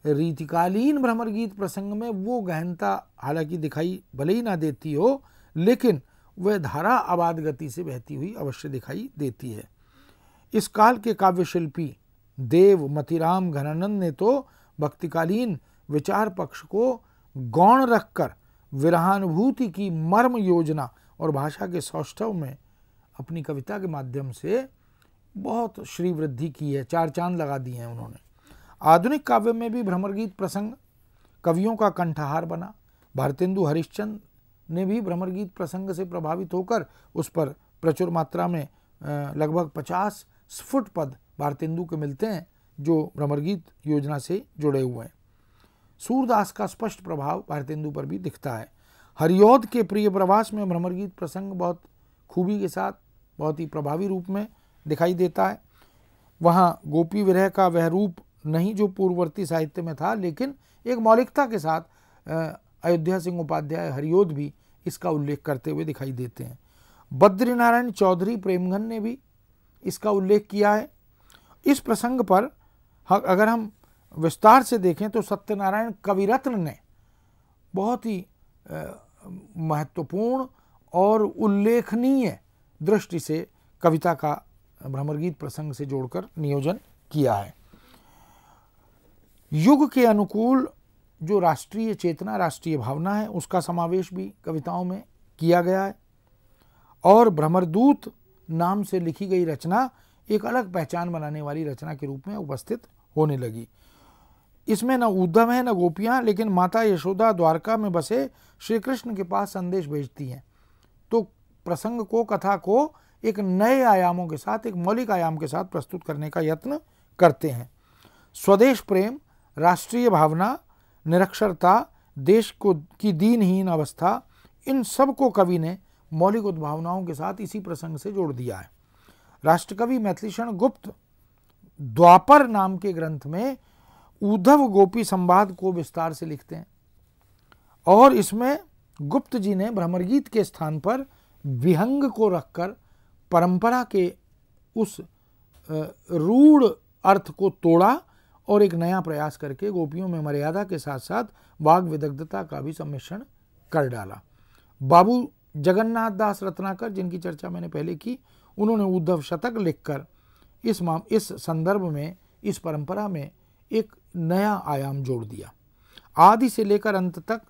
रीतिकालीन भ्रमरगीत प्रसंग में वो गहनता हालांकि दिखाई भले ही ना देती हो लेकिन वह धारा आबाद गति से बहती हुई अवश्य दिखाई देती है इस काल के काव्य शिल्पी देव मतिराम घनानंद ने तो भक्तिकालीन विचार पक्ष को गौण रखकर विरहानुभूति की मर्म योजना और भाषा के सौष्ठव में अपनी कविता के माध्यम से बहुत श्री वृद्धि की है चार चांद लगा दिए हैं उन्होंने आधुनिक काव्य में भी भ्रमरगीत प्रसंग कवियों का कंठहार बना भारतेंदु हरिश्चंद ने भी भ्रमरगीत प्रसंग से प्रभावित होकर उस पर प्रचुर मात्रा में लगभग पचास स्फुट पद भारतेंदु को मिलते हैं जो भ्रमरगीत योजना से जुड़े हुए हैं सूरदास का स्पष्ट प्रभाव भारतेंदु पर भी दिखता है हरियोध के प्रिय प्रवास में भ्रमरगीत प्रसंग बहुत खूबी के साथ बहुत ही प्रभावी रूप में दिखाई देता है वहाँ गोपी विरह का वह रूप नहीं जो पूर्ववर्ती साहित्य में था लेकिन एक मौलिकता के साथ अयोध्या सिंह उपाध्याय हरियोध भी इसका उल्लेख करते हुए दिखाई देते हैं बद्रीनारायण चौधरी प्रेमघन ने भी इसका उल्लेख किया है इस प्रसंग पर अगर हम विस्तार से देखें तो सत्यनारायण कविरत्न ने बहुत ही महत्वपूर्ण और उल्लेखनीय दृष्टि से कविता का भ्रमरगीत प्रसंग से जोड़कर नियोजन किया है युग के अनुकूल जो राष्ट्रीय चेतना राष्ट्रीय भावना है उसका समावेश भी कविताओं में किया गया है और भ्रमरदूत नाम से लिखी गई रचना एक अलग पहचान बनाने वाली रचना के रूप में उपस्थित होने लगी इसमें न उद्धव है न गोपियां लेकिन माता यशोदा द्वारका में बसे श्री कृष्ण के पास संदेश भेजती हैं तो प्रसंग को कथा को एक नए आयामों के साथ एक मौलिक आयाम के साथ प्रस्तुत करने का यत्न करते हैं स्वदेश प्रेम राष्ट्रीय भावना निरक्षरता देश को की दीनहीन अवस्था इन सब को कवि ने मौलिक उद्भावनाओं के साथ इसी प्रसंग से जोड़ दिया है राष्ट्रकवि मैथिलीषण गुप्त द्वापर नाम के ग्रंथ में उद्धव गोपी संवाद को विस्तार से लिखते हैं और इसमें गुप्त जी ने भ्रमरगीत के स्थान पर विहंग को रखकर परंपरा के उस रूढ़ अर्थ को तोड़ा और एक नया प्रयास करके गोपियों में मर्यादा के साथ साथ वाग विदग्धता का भी सम्मिश्रण कर डाला बाबू जगन्नाथ दास रत्नाकर जिनकी चर्चा मैंने पहले की उन्होंने उद्धव शतक लिखकर इस माम इस संदर्भ में इस परंपरा में एक नया आयाम जोड़ दिया आदि से लेकर अंत तक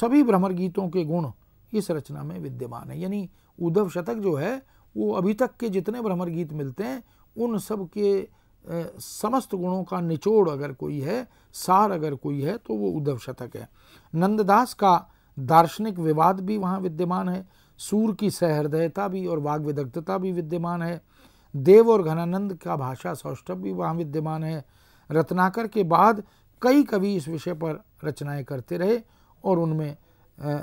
सभी भ्रमर गीतों के गुण इस रचना में विद्यमान है यानी उद्धव शतक जो है वो अभी तक के जितने भ्रमर गीत मिलते हैं उन सब के समस्त गुणों का निचोड़ अगर कोई है सार अगर कोई है तो वो उद्धव शतक है नंददास का दार्शनिक विवाद भी वहाँ विद्यमान है सूर की सहृदयता भी और वाग विदग्धता भी विद्यमान है देव और घनानंद का भाषा सौष्ठव भी वहाँ विद्यमान है रत्नाकर के बाद कई कवि इस विषय पर रचनाएं करते रहे और उनमें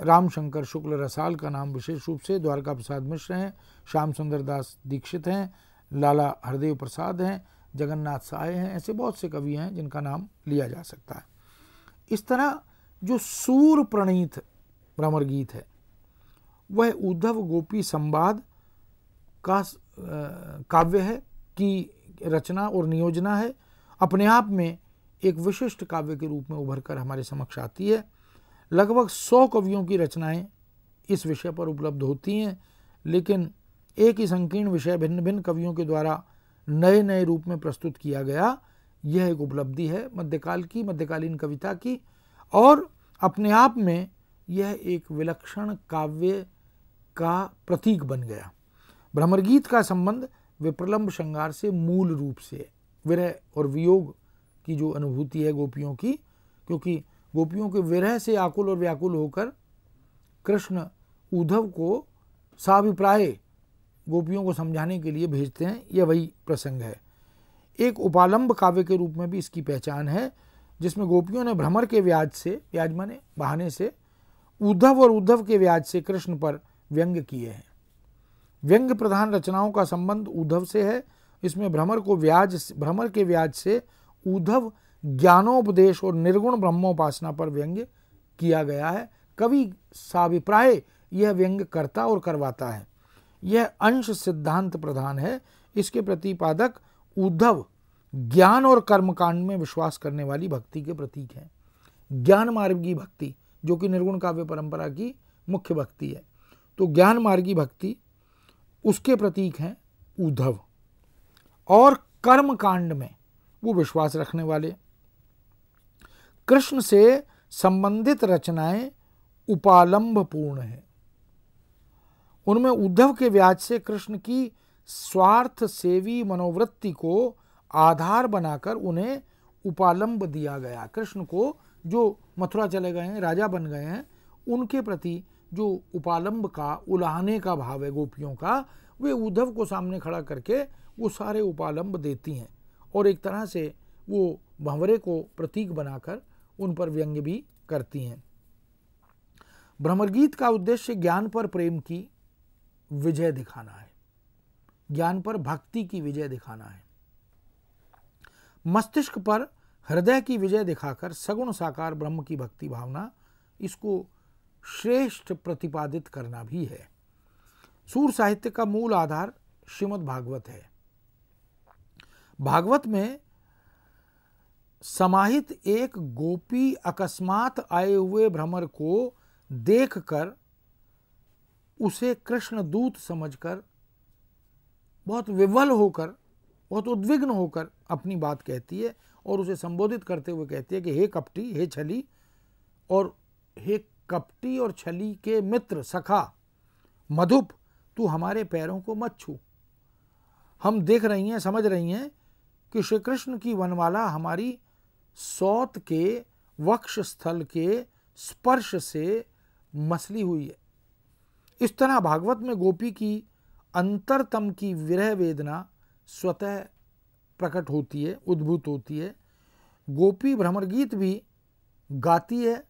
रामशंकर शुक्ल रसाल का नाम विशेष रूप से द्वारका प्रसाद मिश्र हैं श्याम सुंदर दास दीक्षित हैं लाला हरदेव प्रसाद हैं जगन्नाथ साय हैं ऐसे बहुत से कवि हैं जिनका नाम लिया जा सकता है इस तरह जो सूर प्रणीत भ्रमर गीत है वह उद्धव गोपी संवाद का काव्य है की रचना और नियोजना है अपने आप में एक विशिष्ट काव्य के रूप में उभर कर हमारे समक्ष आती है लगभग सौ कवियों की रचनाएं इस विषय पर उपलब्ध होती हैं लेकिन एक ही संकीर्ण विषय भिन्न भिन्न कवियों के द्वारा नए नए रूप में प्रस्तुत किया गया यह एक उपलब्धि है मध्यकाल की मध्यकालीन कविता की और अपने आप में यह एक विलक्षण काव्य का प्रतीक बन गया भ्रमरगीत का संबंध विप्रलम्ब श्रृंगार से मूल रूप से विरह और वियोग की जो अनुभूति है गोपियों की क्योंकि गोपियों के विरह से आकुल और व्याकुल होकर कृष्ण उद्धव को साभिप्राय गोपियों को समझाने के लिए भेजते हैं यह वही प्रसंग है एक उपालंब काव्य के रूप में भी इसकी पहचान है जिसमें गोपियों ने भ्रमर के व्याज से व्याज माने बहाने से उद्धव और उद्धव के व्याज से कृष्ण पर व्यंग किए हैं व्यंग प्रधान रचनाओं का संबंध उद्धव से है इसमें भ्रमर को व्याज भ्रमर के व्याज से उद्धव ज्ञानोपदेश और निर्गुण ब्रह्मोपासना पर व्यंग्य किया गया है कवि साभिप्राय यह व्यंग करता और करवाता है यह अंश सिद्धांत प्रधान है इसके प्रतिपादक उद्धव ज्ञान और कर्मकांड में विश्वास करने वाली भक्ति के प्रतीक हैं ज्ञान मार्ग की भक्ति जो कि निर्गुण काव्य परंपरा की मुख्य भक्ति है तो ज्ञान मार्गी भक्ति उसके प्रतीक हैं उद्धव और कर्म कांड में वो विश्वास रखने वाले कृष्ण से संबंधित रचनाएं उपालंब पूर्ण है उनमें उद्धव के व्याज से कृष्ण की स्वार्थ सेवी मनोवृत्ति को आधार बनाकर उन्हें उपालंब दिया गया कृष्ण को जो मथुरा चले गए हैं राजा बन गए हैं उनके प्रति जो उपालंब का उलाहने का भाव है गोपियों का वे उद्धव को सामने खड़ा करके वो सारे उपालंब देती हैं और एक तरह से वो भंवरे को प्रतीक बनाकर उन पर व्यंग्य भी करती हैं भ्रमरगीत का उद्देश्य ज्ञान पर प्रेम की विजय दिखाना है ज्ञान पर भक्ति की विजय दिखाना है मस्तिष्क पर हृदय की विजय दिखाकर सगुण साकार ब्रह्म की भक्ति भावना इसको श्रेष्ठ प्रतिपादित करना भी है सूर साहित्य का मूल आधार श्रीमद भागवत है भागवत में समाहित एक गोपी अकस्मात आए हुए भ्रमर को देखकर उसे कृष्ण दूत समझकर बहुत विवल होकर बहुत उद्विग्न होकर अपनी बात कहती है और उसे संबोधित करते हुए कहती है कि हे कपटी हे छली और हे कपटी और छली के मित्र सखा मधुप तू हमारे पैरों को मत छू हम देख रही हैं समझ रही हैं कि श्री कृष्ण की वनवाला हमारी सौत के वक्ष स्थल के स्पर्श से मसली हुई है इस तरह भागवत में गोपी की अंतरतम की विरह वेदना स्वतः प्रकट होती है उद्भूत होती है गोपी भ्रमर गीत भी गाती है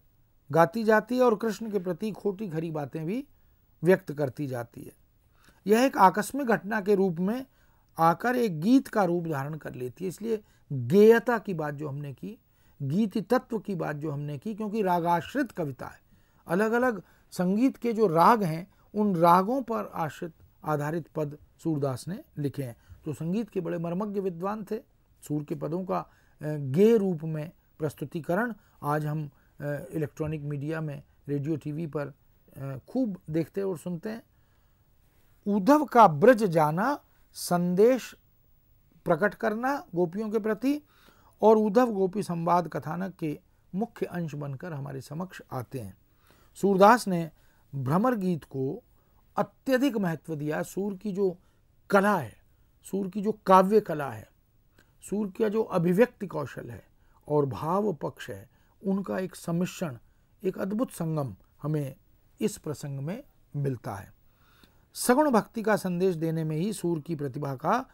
गाती जाती है और कृष्ण के प्रति खोटी खरी बातें भी व्यक्त करती जाती है यह एक आकस्मिक घटना के रूप में आकर एक गीत का रूप धारण कर लेती है इसलिए गेयता की बात जो हमने की गीत तत्व की बात जो हमने की क्योंकि रागाश्रित कविता है अलग अलग संगीत के जो राग हैं उन रागों पर आश्रित आधारित पद सूरदास ने लिखे हैं जो तो संगीत के बड़े मर्मज्ञ विद्वान थे सूर के पदों का गे रूप में प्रस्तुतिकरण आज हम इलेक्ट्रॉनिक मीडिया में रेडियो टीवी पर खूब देखते और सुनते हैं उद्धव का ब्रज जाना संदेश प्रकट करना गोपियों के प्रति और उद्धव गोपी संवाद कथानक के मुख्य अंश बनकर हमारे समक्ष आते हैं सूरदास ने भ्रमर गीत को अत्यधिक महत्व दिया सूर की जो कला है सूर की जो काव्य कला है सूर का जो अभिव्यक्ति कौशल है और भाव पक्ष है उनका एक सम्मिश्रण एक अद्भुत संगम हमें इस प्रसंग में मिलता है सगुण भक्ति का संदेश देने में ही सूर की प्रतिभा का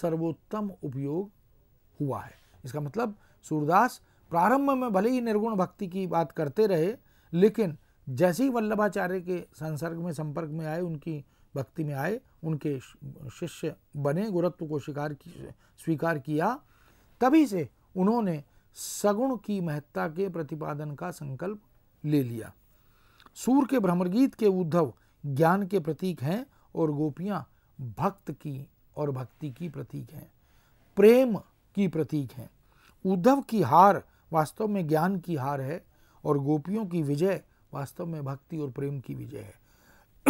सर्वोत्तम उपयोग हुआ है इसका मतलब सूरदास प्रारंभ में भले ही निर्गुण भक्ति की बात करते रहे लेकिन जैसे ही वल्लभाचार्य के संसर्ग में संपर्क में आए उनकी भक्ति में आए उनके शिष्य बने गुरुत्व को शिकार की स्वीकार किया तभी से उन्होंने सगुण की महत्ता के प्रतिपादन का संकल्प ले लिया सूर के भ्रमरगीत के उद्धव ज्ञान के प्रतीक हैं और गोपियाँ भक्त की और भक्ति की प्रतीक हैं प्रेम की प्रतीक हैं उद्धव की हार वास्तव में ज्ञान की हार है और गोपियों की विजय वास्तव में भक्ति और प्रेम की विजय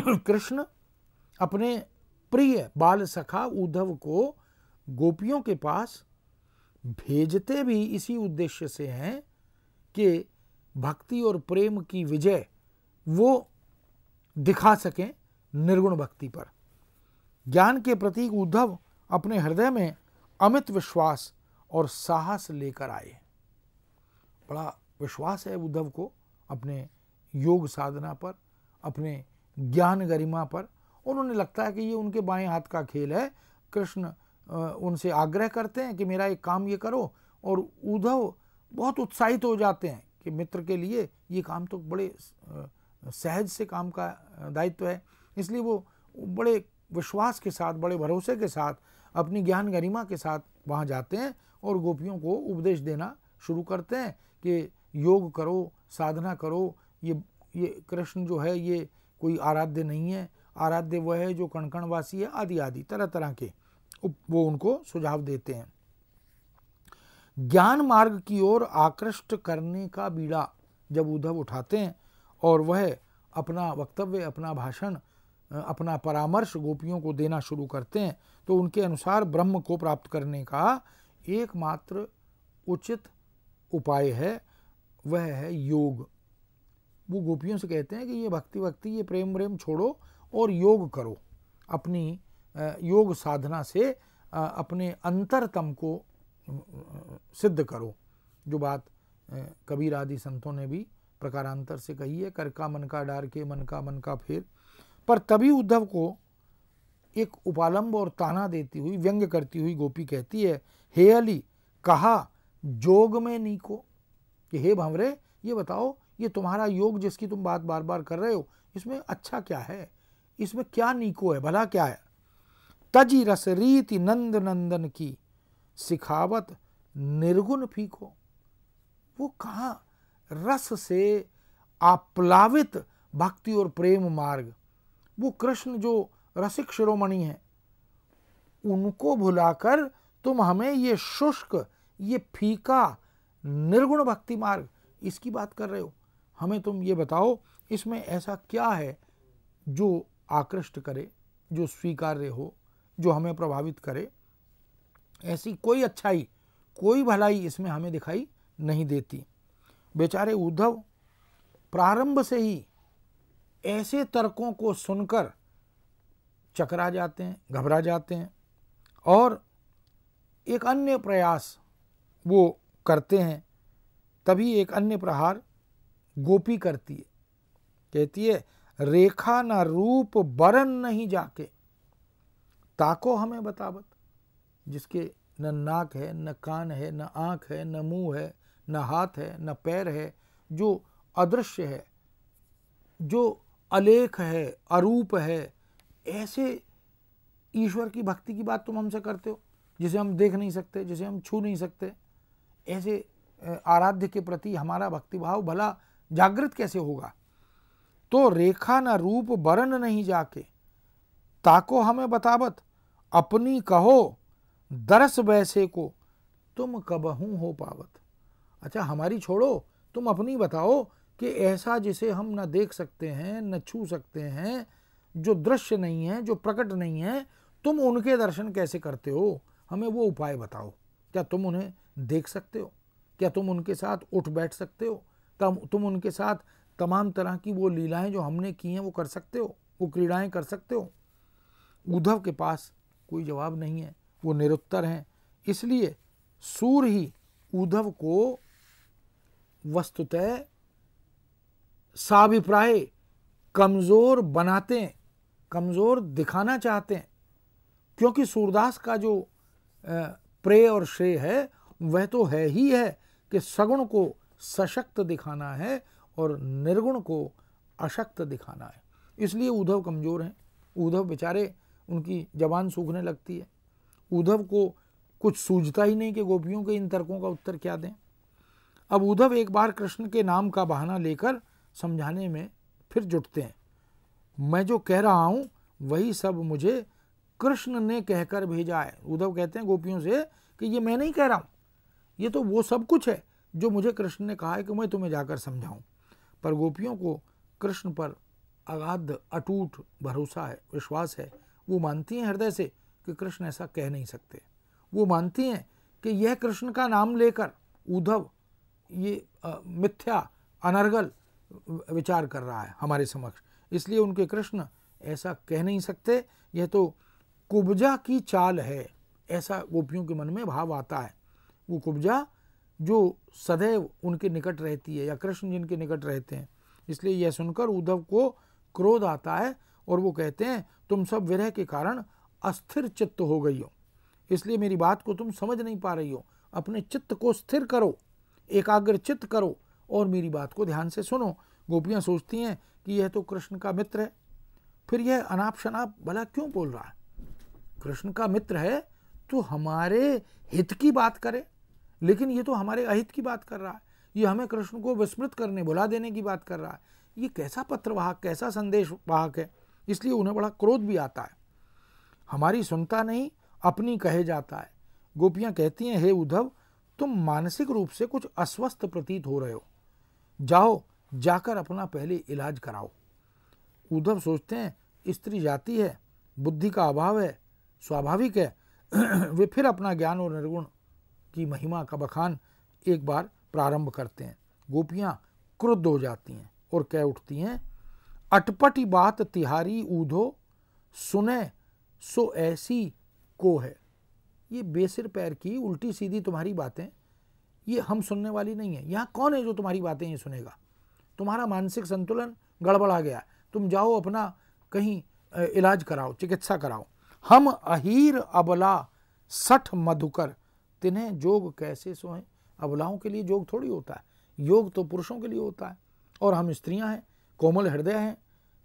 है कृष्ण अपने प्रिय बाल सखा उद्धव को गोपियों के पास भेजते भी इसी उद्देश्य से हैं कि भक्ति और प्रेम की विजय वो दिखा सकें निर्गुण भक्ति पर ज्ञान के प्रतीक उद्धव अपने हृदय में अमित विश्वास और साहस लेकर आए बड़ा विश्वास है उद्धव को अपने योग साधना पर अपने ज्ञान गरिमा पर उन्होंने लगता है कि ये उनके बाएं हाथ का खेल है कृष्ण उनसे आग्रह करते हैं कि मेरा एक काम ये करो और उद्धव बहुत उत्साहित हो जाते हैं कि मित्र के लिए ये काम तो बड़े सहज से काम का दायित्व है इसलिए वो बड़े विश्वास के साथ बड़े भरोसे के साथ अपनी ज्ञान गरिमा के साथ वहाँ जाते हैं और गोपियों को उपदेश देना शुरू करते हैं कि योग करो साधना करो ये ये कृष्ण जो है ये कोई आराध्य नहीं है आराध्य वह है जो कणकणवासी है आदि आदि तरह तरह के वो उनको सुझाव देते हैं ज्ञान मार्ग की ओर आकृष्ट करने का बीड़ा जब उद्धव उठाते हैं और वह अपना वक्तव्य अपना भाषण अपना परामर्श गोपियों को देना शुरू करते हैं तो उनके अनुसार ब्रह्म को प्राप्त करने का एकमात्र उचित उपाय है वह है योग वो गोपियों से कहते हैं कि ये भक्ति भक्ति ये प्रेम प्रेम छोड़ो और योग करो अपनी योग साधना से अपने अंतरतम को सिद्ध करो जो बात कबीर आदि संतों ने भी प्रकारांतर से कही है कर का मन का डार के मन का मन का फेर पर तभी उद्धव को एक उपालंब और ताना देती हुई व्यंग्य करती हुई गोपी कहती है हे अली कहा जोग में नीको कि हे भंवरे ये बताओ ये तुम्हारा योग जिसकी तुम बात बार बार कर रहे हो इसमें अच्छा क्या है इसमें क्या नीको है भला क्या है तजी रस रीति नंद नंदन की सिखावत निर्गुण फीको वो कहा रस से आप्लावित भक्ति और प्रेम मार्ग वो कृष्ण जो रसिक शिरोमणि है उनको भुलाकर तुम हमें ये शुष्क ये फीका निर्गुण भक्ति मार्ग इसकी बात कर रहे हो हमें तुम ये बताओ इसमें ऐसा क्या है जो आकृष्ट करे जो स्वीकार्य हो जो हमें प्रभावित करे ऐसी कोई अच्छाई कोई भलाई इसमें हमें दिखाई नहीं देती बेचारे उद्धव प्रारंभ से ही ऐसे तर्कों को सुनकर चकरा जाते हैं घबरा जाते हैं और एक अन्य प्रयास वो करते हैं तभी एक अन्य प्रहार गोपी करती है कहती है रेखा ना रूप बरन नहीं जाके ताको हमें बतावत जिसके न नाक है न कान है न आँख है न मुंह है न हाथ है न पैर है जो अदृश्य है जो अलेख है अरूप है ऐसे ईश्वर की भक्ति की बात तुम हमसे करते हो जिसे हम देख नहीं सकते जिसे हम छू नहीं सकते ऐसे आराध्य के प्रति हमारा भक्तिभाव भला जागृत कैसे होगा तो रेखा न रूप बरन नहीं जाके ताको हमें बतावत अपनी कहो दरस वैसे को तुम कबहू हो पावत अच्छा हमारी छोड़ो तुम अपनी बताओ कि ऐसा जिसे हम न देख सकते हैं न छू सकते हैं जो दृश्य नहीं है जो प्रकट नहीं है तुम उनके दर्शन कैसे करते हो हमें वो उपाय बताओ क्या तुम उन्हें देख सकते हो क्या तुम उनके साथ उठ बैठ सकते हो तुम उनके साथ तमाम तरह की वो लीलाएं जो हमने की हैं वो कर सकते हो वो क्रीड़ाएं कर सकते हो उद्धव के पास कोई जवाब नहीं है वो निरुत्तर हैं इसलिए सूर ही उद्धव को वस्तुतः साभिप्राय कमज़ोर बनाते हैं कमज़ोर दिखाना चाहते हैं क्योंकि सूरदास का जो प्रे और श्रेय है वह तो है ही है कि सगुण को सशक्त दिखाना है और निर्गुण को अशक्त दिखाना है इसलिए उद्धव कमज़ोर हैं उद्धव बेचारे उनकी जबान सूखने लगती है उद्धव को कुछ सूझता ही नहीं कि गोपियों के इन तर्कों का उत्तर क्या दें अब उद्धव एक बार कृष्ण के नाम का बहाना लेकर समझाने में फिर जुटते हैं मैं जो कह रहा हूँ वही सब मुझे कृष्ण ने कहकर भेजा है उद्धव कहते हैं गोपियों से कि ये मैं नहीं कह रहा हूँ ये तो वो सब कुछ है जो मुझे कृष्ण ने कहा है कि मैं तुम्हें जाकर समझाऊँ पर गोपियों को कृष्ण पर अगाध अटूट भरोसा है विश्वास है वो मानती हैं हृदय से कि कृष्ण ऐसा कह नहीं सकते वो मानती हैं कि यह कृष्ण का नाम लेकर उद्धव ये आ, मिथ्या अनर्गल विचार कर रहा है हमारे समक्ष इसलिए उनके कृष्ण ऐसा कह नहीं सकते यह तो कुब्जा की चाल है ऐसा गोपियों के मन में भाव आता है वो कुब्जा जो सदैव उनके निकट रहती है या कृष्ण जिनके निकट रहते हैं इसलिए यह सुनकर उद्धव को क्रोध आता है और वो कहते हैं तुम सब विरह के कारण अस्थिर चित्त हो गई हो इसलिए मेरी बात को तुम समझ नहीं पा रही हो अपने चित्त को स्थिर करो एकाग्र चित्त करो और मेरी बात को ध्यान से सुनो गोपियाँ सोचती हैं कि यह तो कृष्ण का मित्र है फिर यह अनाप शनाप भला क्यों बोल रहा है कृष्ण का मित्र है तो हमारे हित की बात करे लेकिन ये तो हमारे अहित की बात कर रहा है ये हमें कृष्ण को विस्मृत करने बुला देने की बात कर रहा है ये कैसा पत्रवाहक कैसा संदेश वाहक है इसलिए उन्हें बड़ा क्रोध भी आता है हमारी सुनता नहीं अपनी कहे जाता है गोपियाँ कहती हैं हे उद्धव तुम मानसिक रूप से कुछ अस्वस्थ प्रतीत हो रहे हो जाओ जाकर अपना पहले इलाज कराओ उद्धव सोचते हैं स्त्री जाति है बुद्धि का अभाव है स्वाभाविक है वे फिर अपना ज्ञान और निर्गुण की महिमा का बखान एक बार प्रारंभ करते हैं गोपियाँ क्रुद्ध हो जाती हैं और कह उठती हैं अटपटी बात तिहारी ऊधो सुने सो ऐसी को है ये बेसिर पैर की उल्टी सीधी तुम्हारी बातें ये हम सुनने वाली नहीं है यहाँ कौन है जो तुम्हारी बातें ये सुनेगा तुम्हारा मानसिक संतुलन गड़बड़ा गया तुम जाओ अपना कहीं इलाज कराओ चिकित्सा कराओ हम अहीर अबला सठ मधुकर तिन्हें जोग कैसे सोएं अबलाओं के लिए योग थोड़ी होता है योग तो पुरुषों के लिए होता है और हम स्त्रियां हैं कोमल हृदय हैं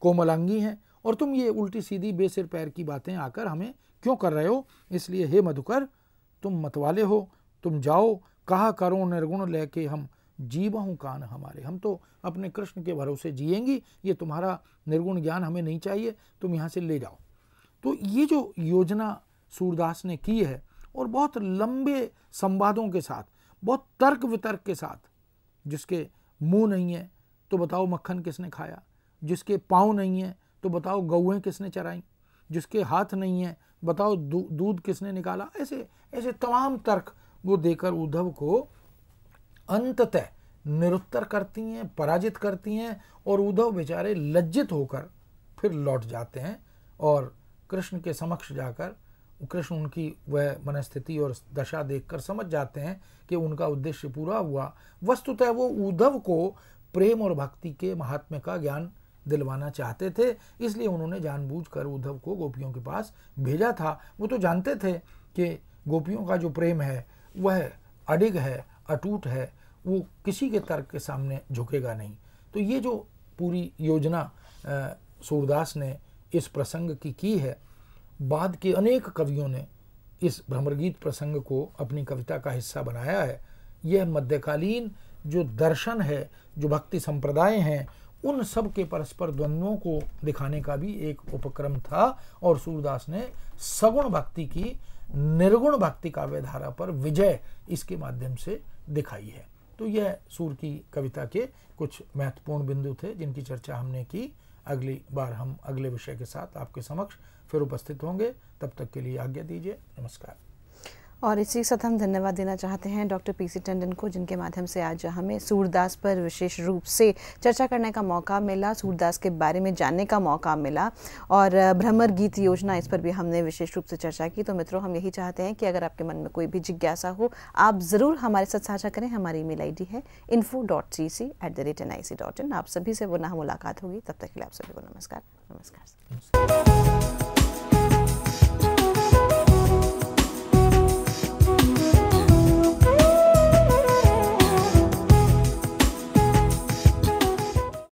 कोमलांगी हैं और तुम ये उल्टी सीधी बेसिर पैर की बातें आकर हमें क्यों कर रहे हो इसलिए हे मधुकर तुम मतवाले हो तुम जाओ कहा करो निर्गुण लेके हम जीवा हूँ कान हमारे हम तो अपने कृष्ण के भरोसे जिएंगी ये तुम्हारा निर्गुण ज्ञान हमें नहीं चाहिए तुम यहाँ से ले जाओ तो ये जो योजना सूरदास ने की है और बहुत लंबे संवादों के साथ बहुत तर्क वितर्क के साथ जिसके मुंह नहीं है तो बताओ मक्खन किसने खाया जिसके पाँव नहीं है तो बताओ गऊँ किसने चराई जिसके हाथ नहीं है बताओ दूध किसने निकाला ऐसे ऐसे तमाम तर्क वो देकर उद्धव को अंततः निरुत्तर करती हैं पराजित करती हैं और उद्धव बेचारे लज्जित होकर फिर लौट जाते हैं और कृष्ण के समक्ष जाकर कृष्ण उनकी वह मनस्थिति और दशा देखकर समझ जाते हैं कि उनका उद्देश्य पूरा हुआ वस्तुतः वो उद्धव को प्रेम और भक्ति के महात्म्य का ज्ञान दिलवाना चाहते थे इसलिए उन्होंने जानबूझकर उद्धव को गोपियों के पास भेजा था वो तो जानते थे कि गोपियों का जो प्रेम है वह अडिग है अटूट है वो किसी के तर्क के सामने झुकेगा नहीं तो ये जो पूरी योजना सूरदास ने इस प्रसंग की की है बाद के अनेक कवियों ने इस भ्रमरगीत प्रसंग को अपनी कविता का हिस्सा बनाया है यह मध्यकालीन जो दर्शन है जो भक्ति संप्रदाय हैं उन सब के परस्पर द्वंद्वों को दिखाने का भी एक उपक्रम था और सूरदास ने सगुण भक्ति की निर्गुण भक्ति काव्यधारा पर विजय इसके माध्यम से दिखाई है तो यह सूर की कविता के कुछ महत्वपूर्ण बिंदु थे जिनकी चर्चा हमने की अगली बार हम अगले विषय के साथ आपके समक्ष फिर उपस्थित होंगे तब तक के लिए आज्ञा दीजिए नमस्कार और इसी के साथ हम धन्यवाद देना चाहते हैं डॉक्टर पीसी टंडन को जिनके माध्यम से आज हमें सूरदास पर विशेष रूप से चर्चा करने का मौका मिला सूरदास के बारे में जानने का मौका मिला और भ्रमर गीत योजना इस पर भी हमने विशेष रूप से चर्चा की तो मित्रों हम यही चाहते हैं कि अगर आपके मन में कोई भी जिज्ञासा हो आप ज़रूर हमारे साथ साझा करें हमारी ईमेल आई है info dot C C at the rate N I C dot in आप सभी से पुनः मुलाकात होगी तब तक के लिए आप सभी को नमस्कार नमस्कार, नमस्कार।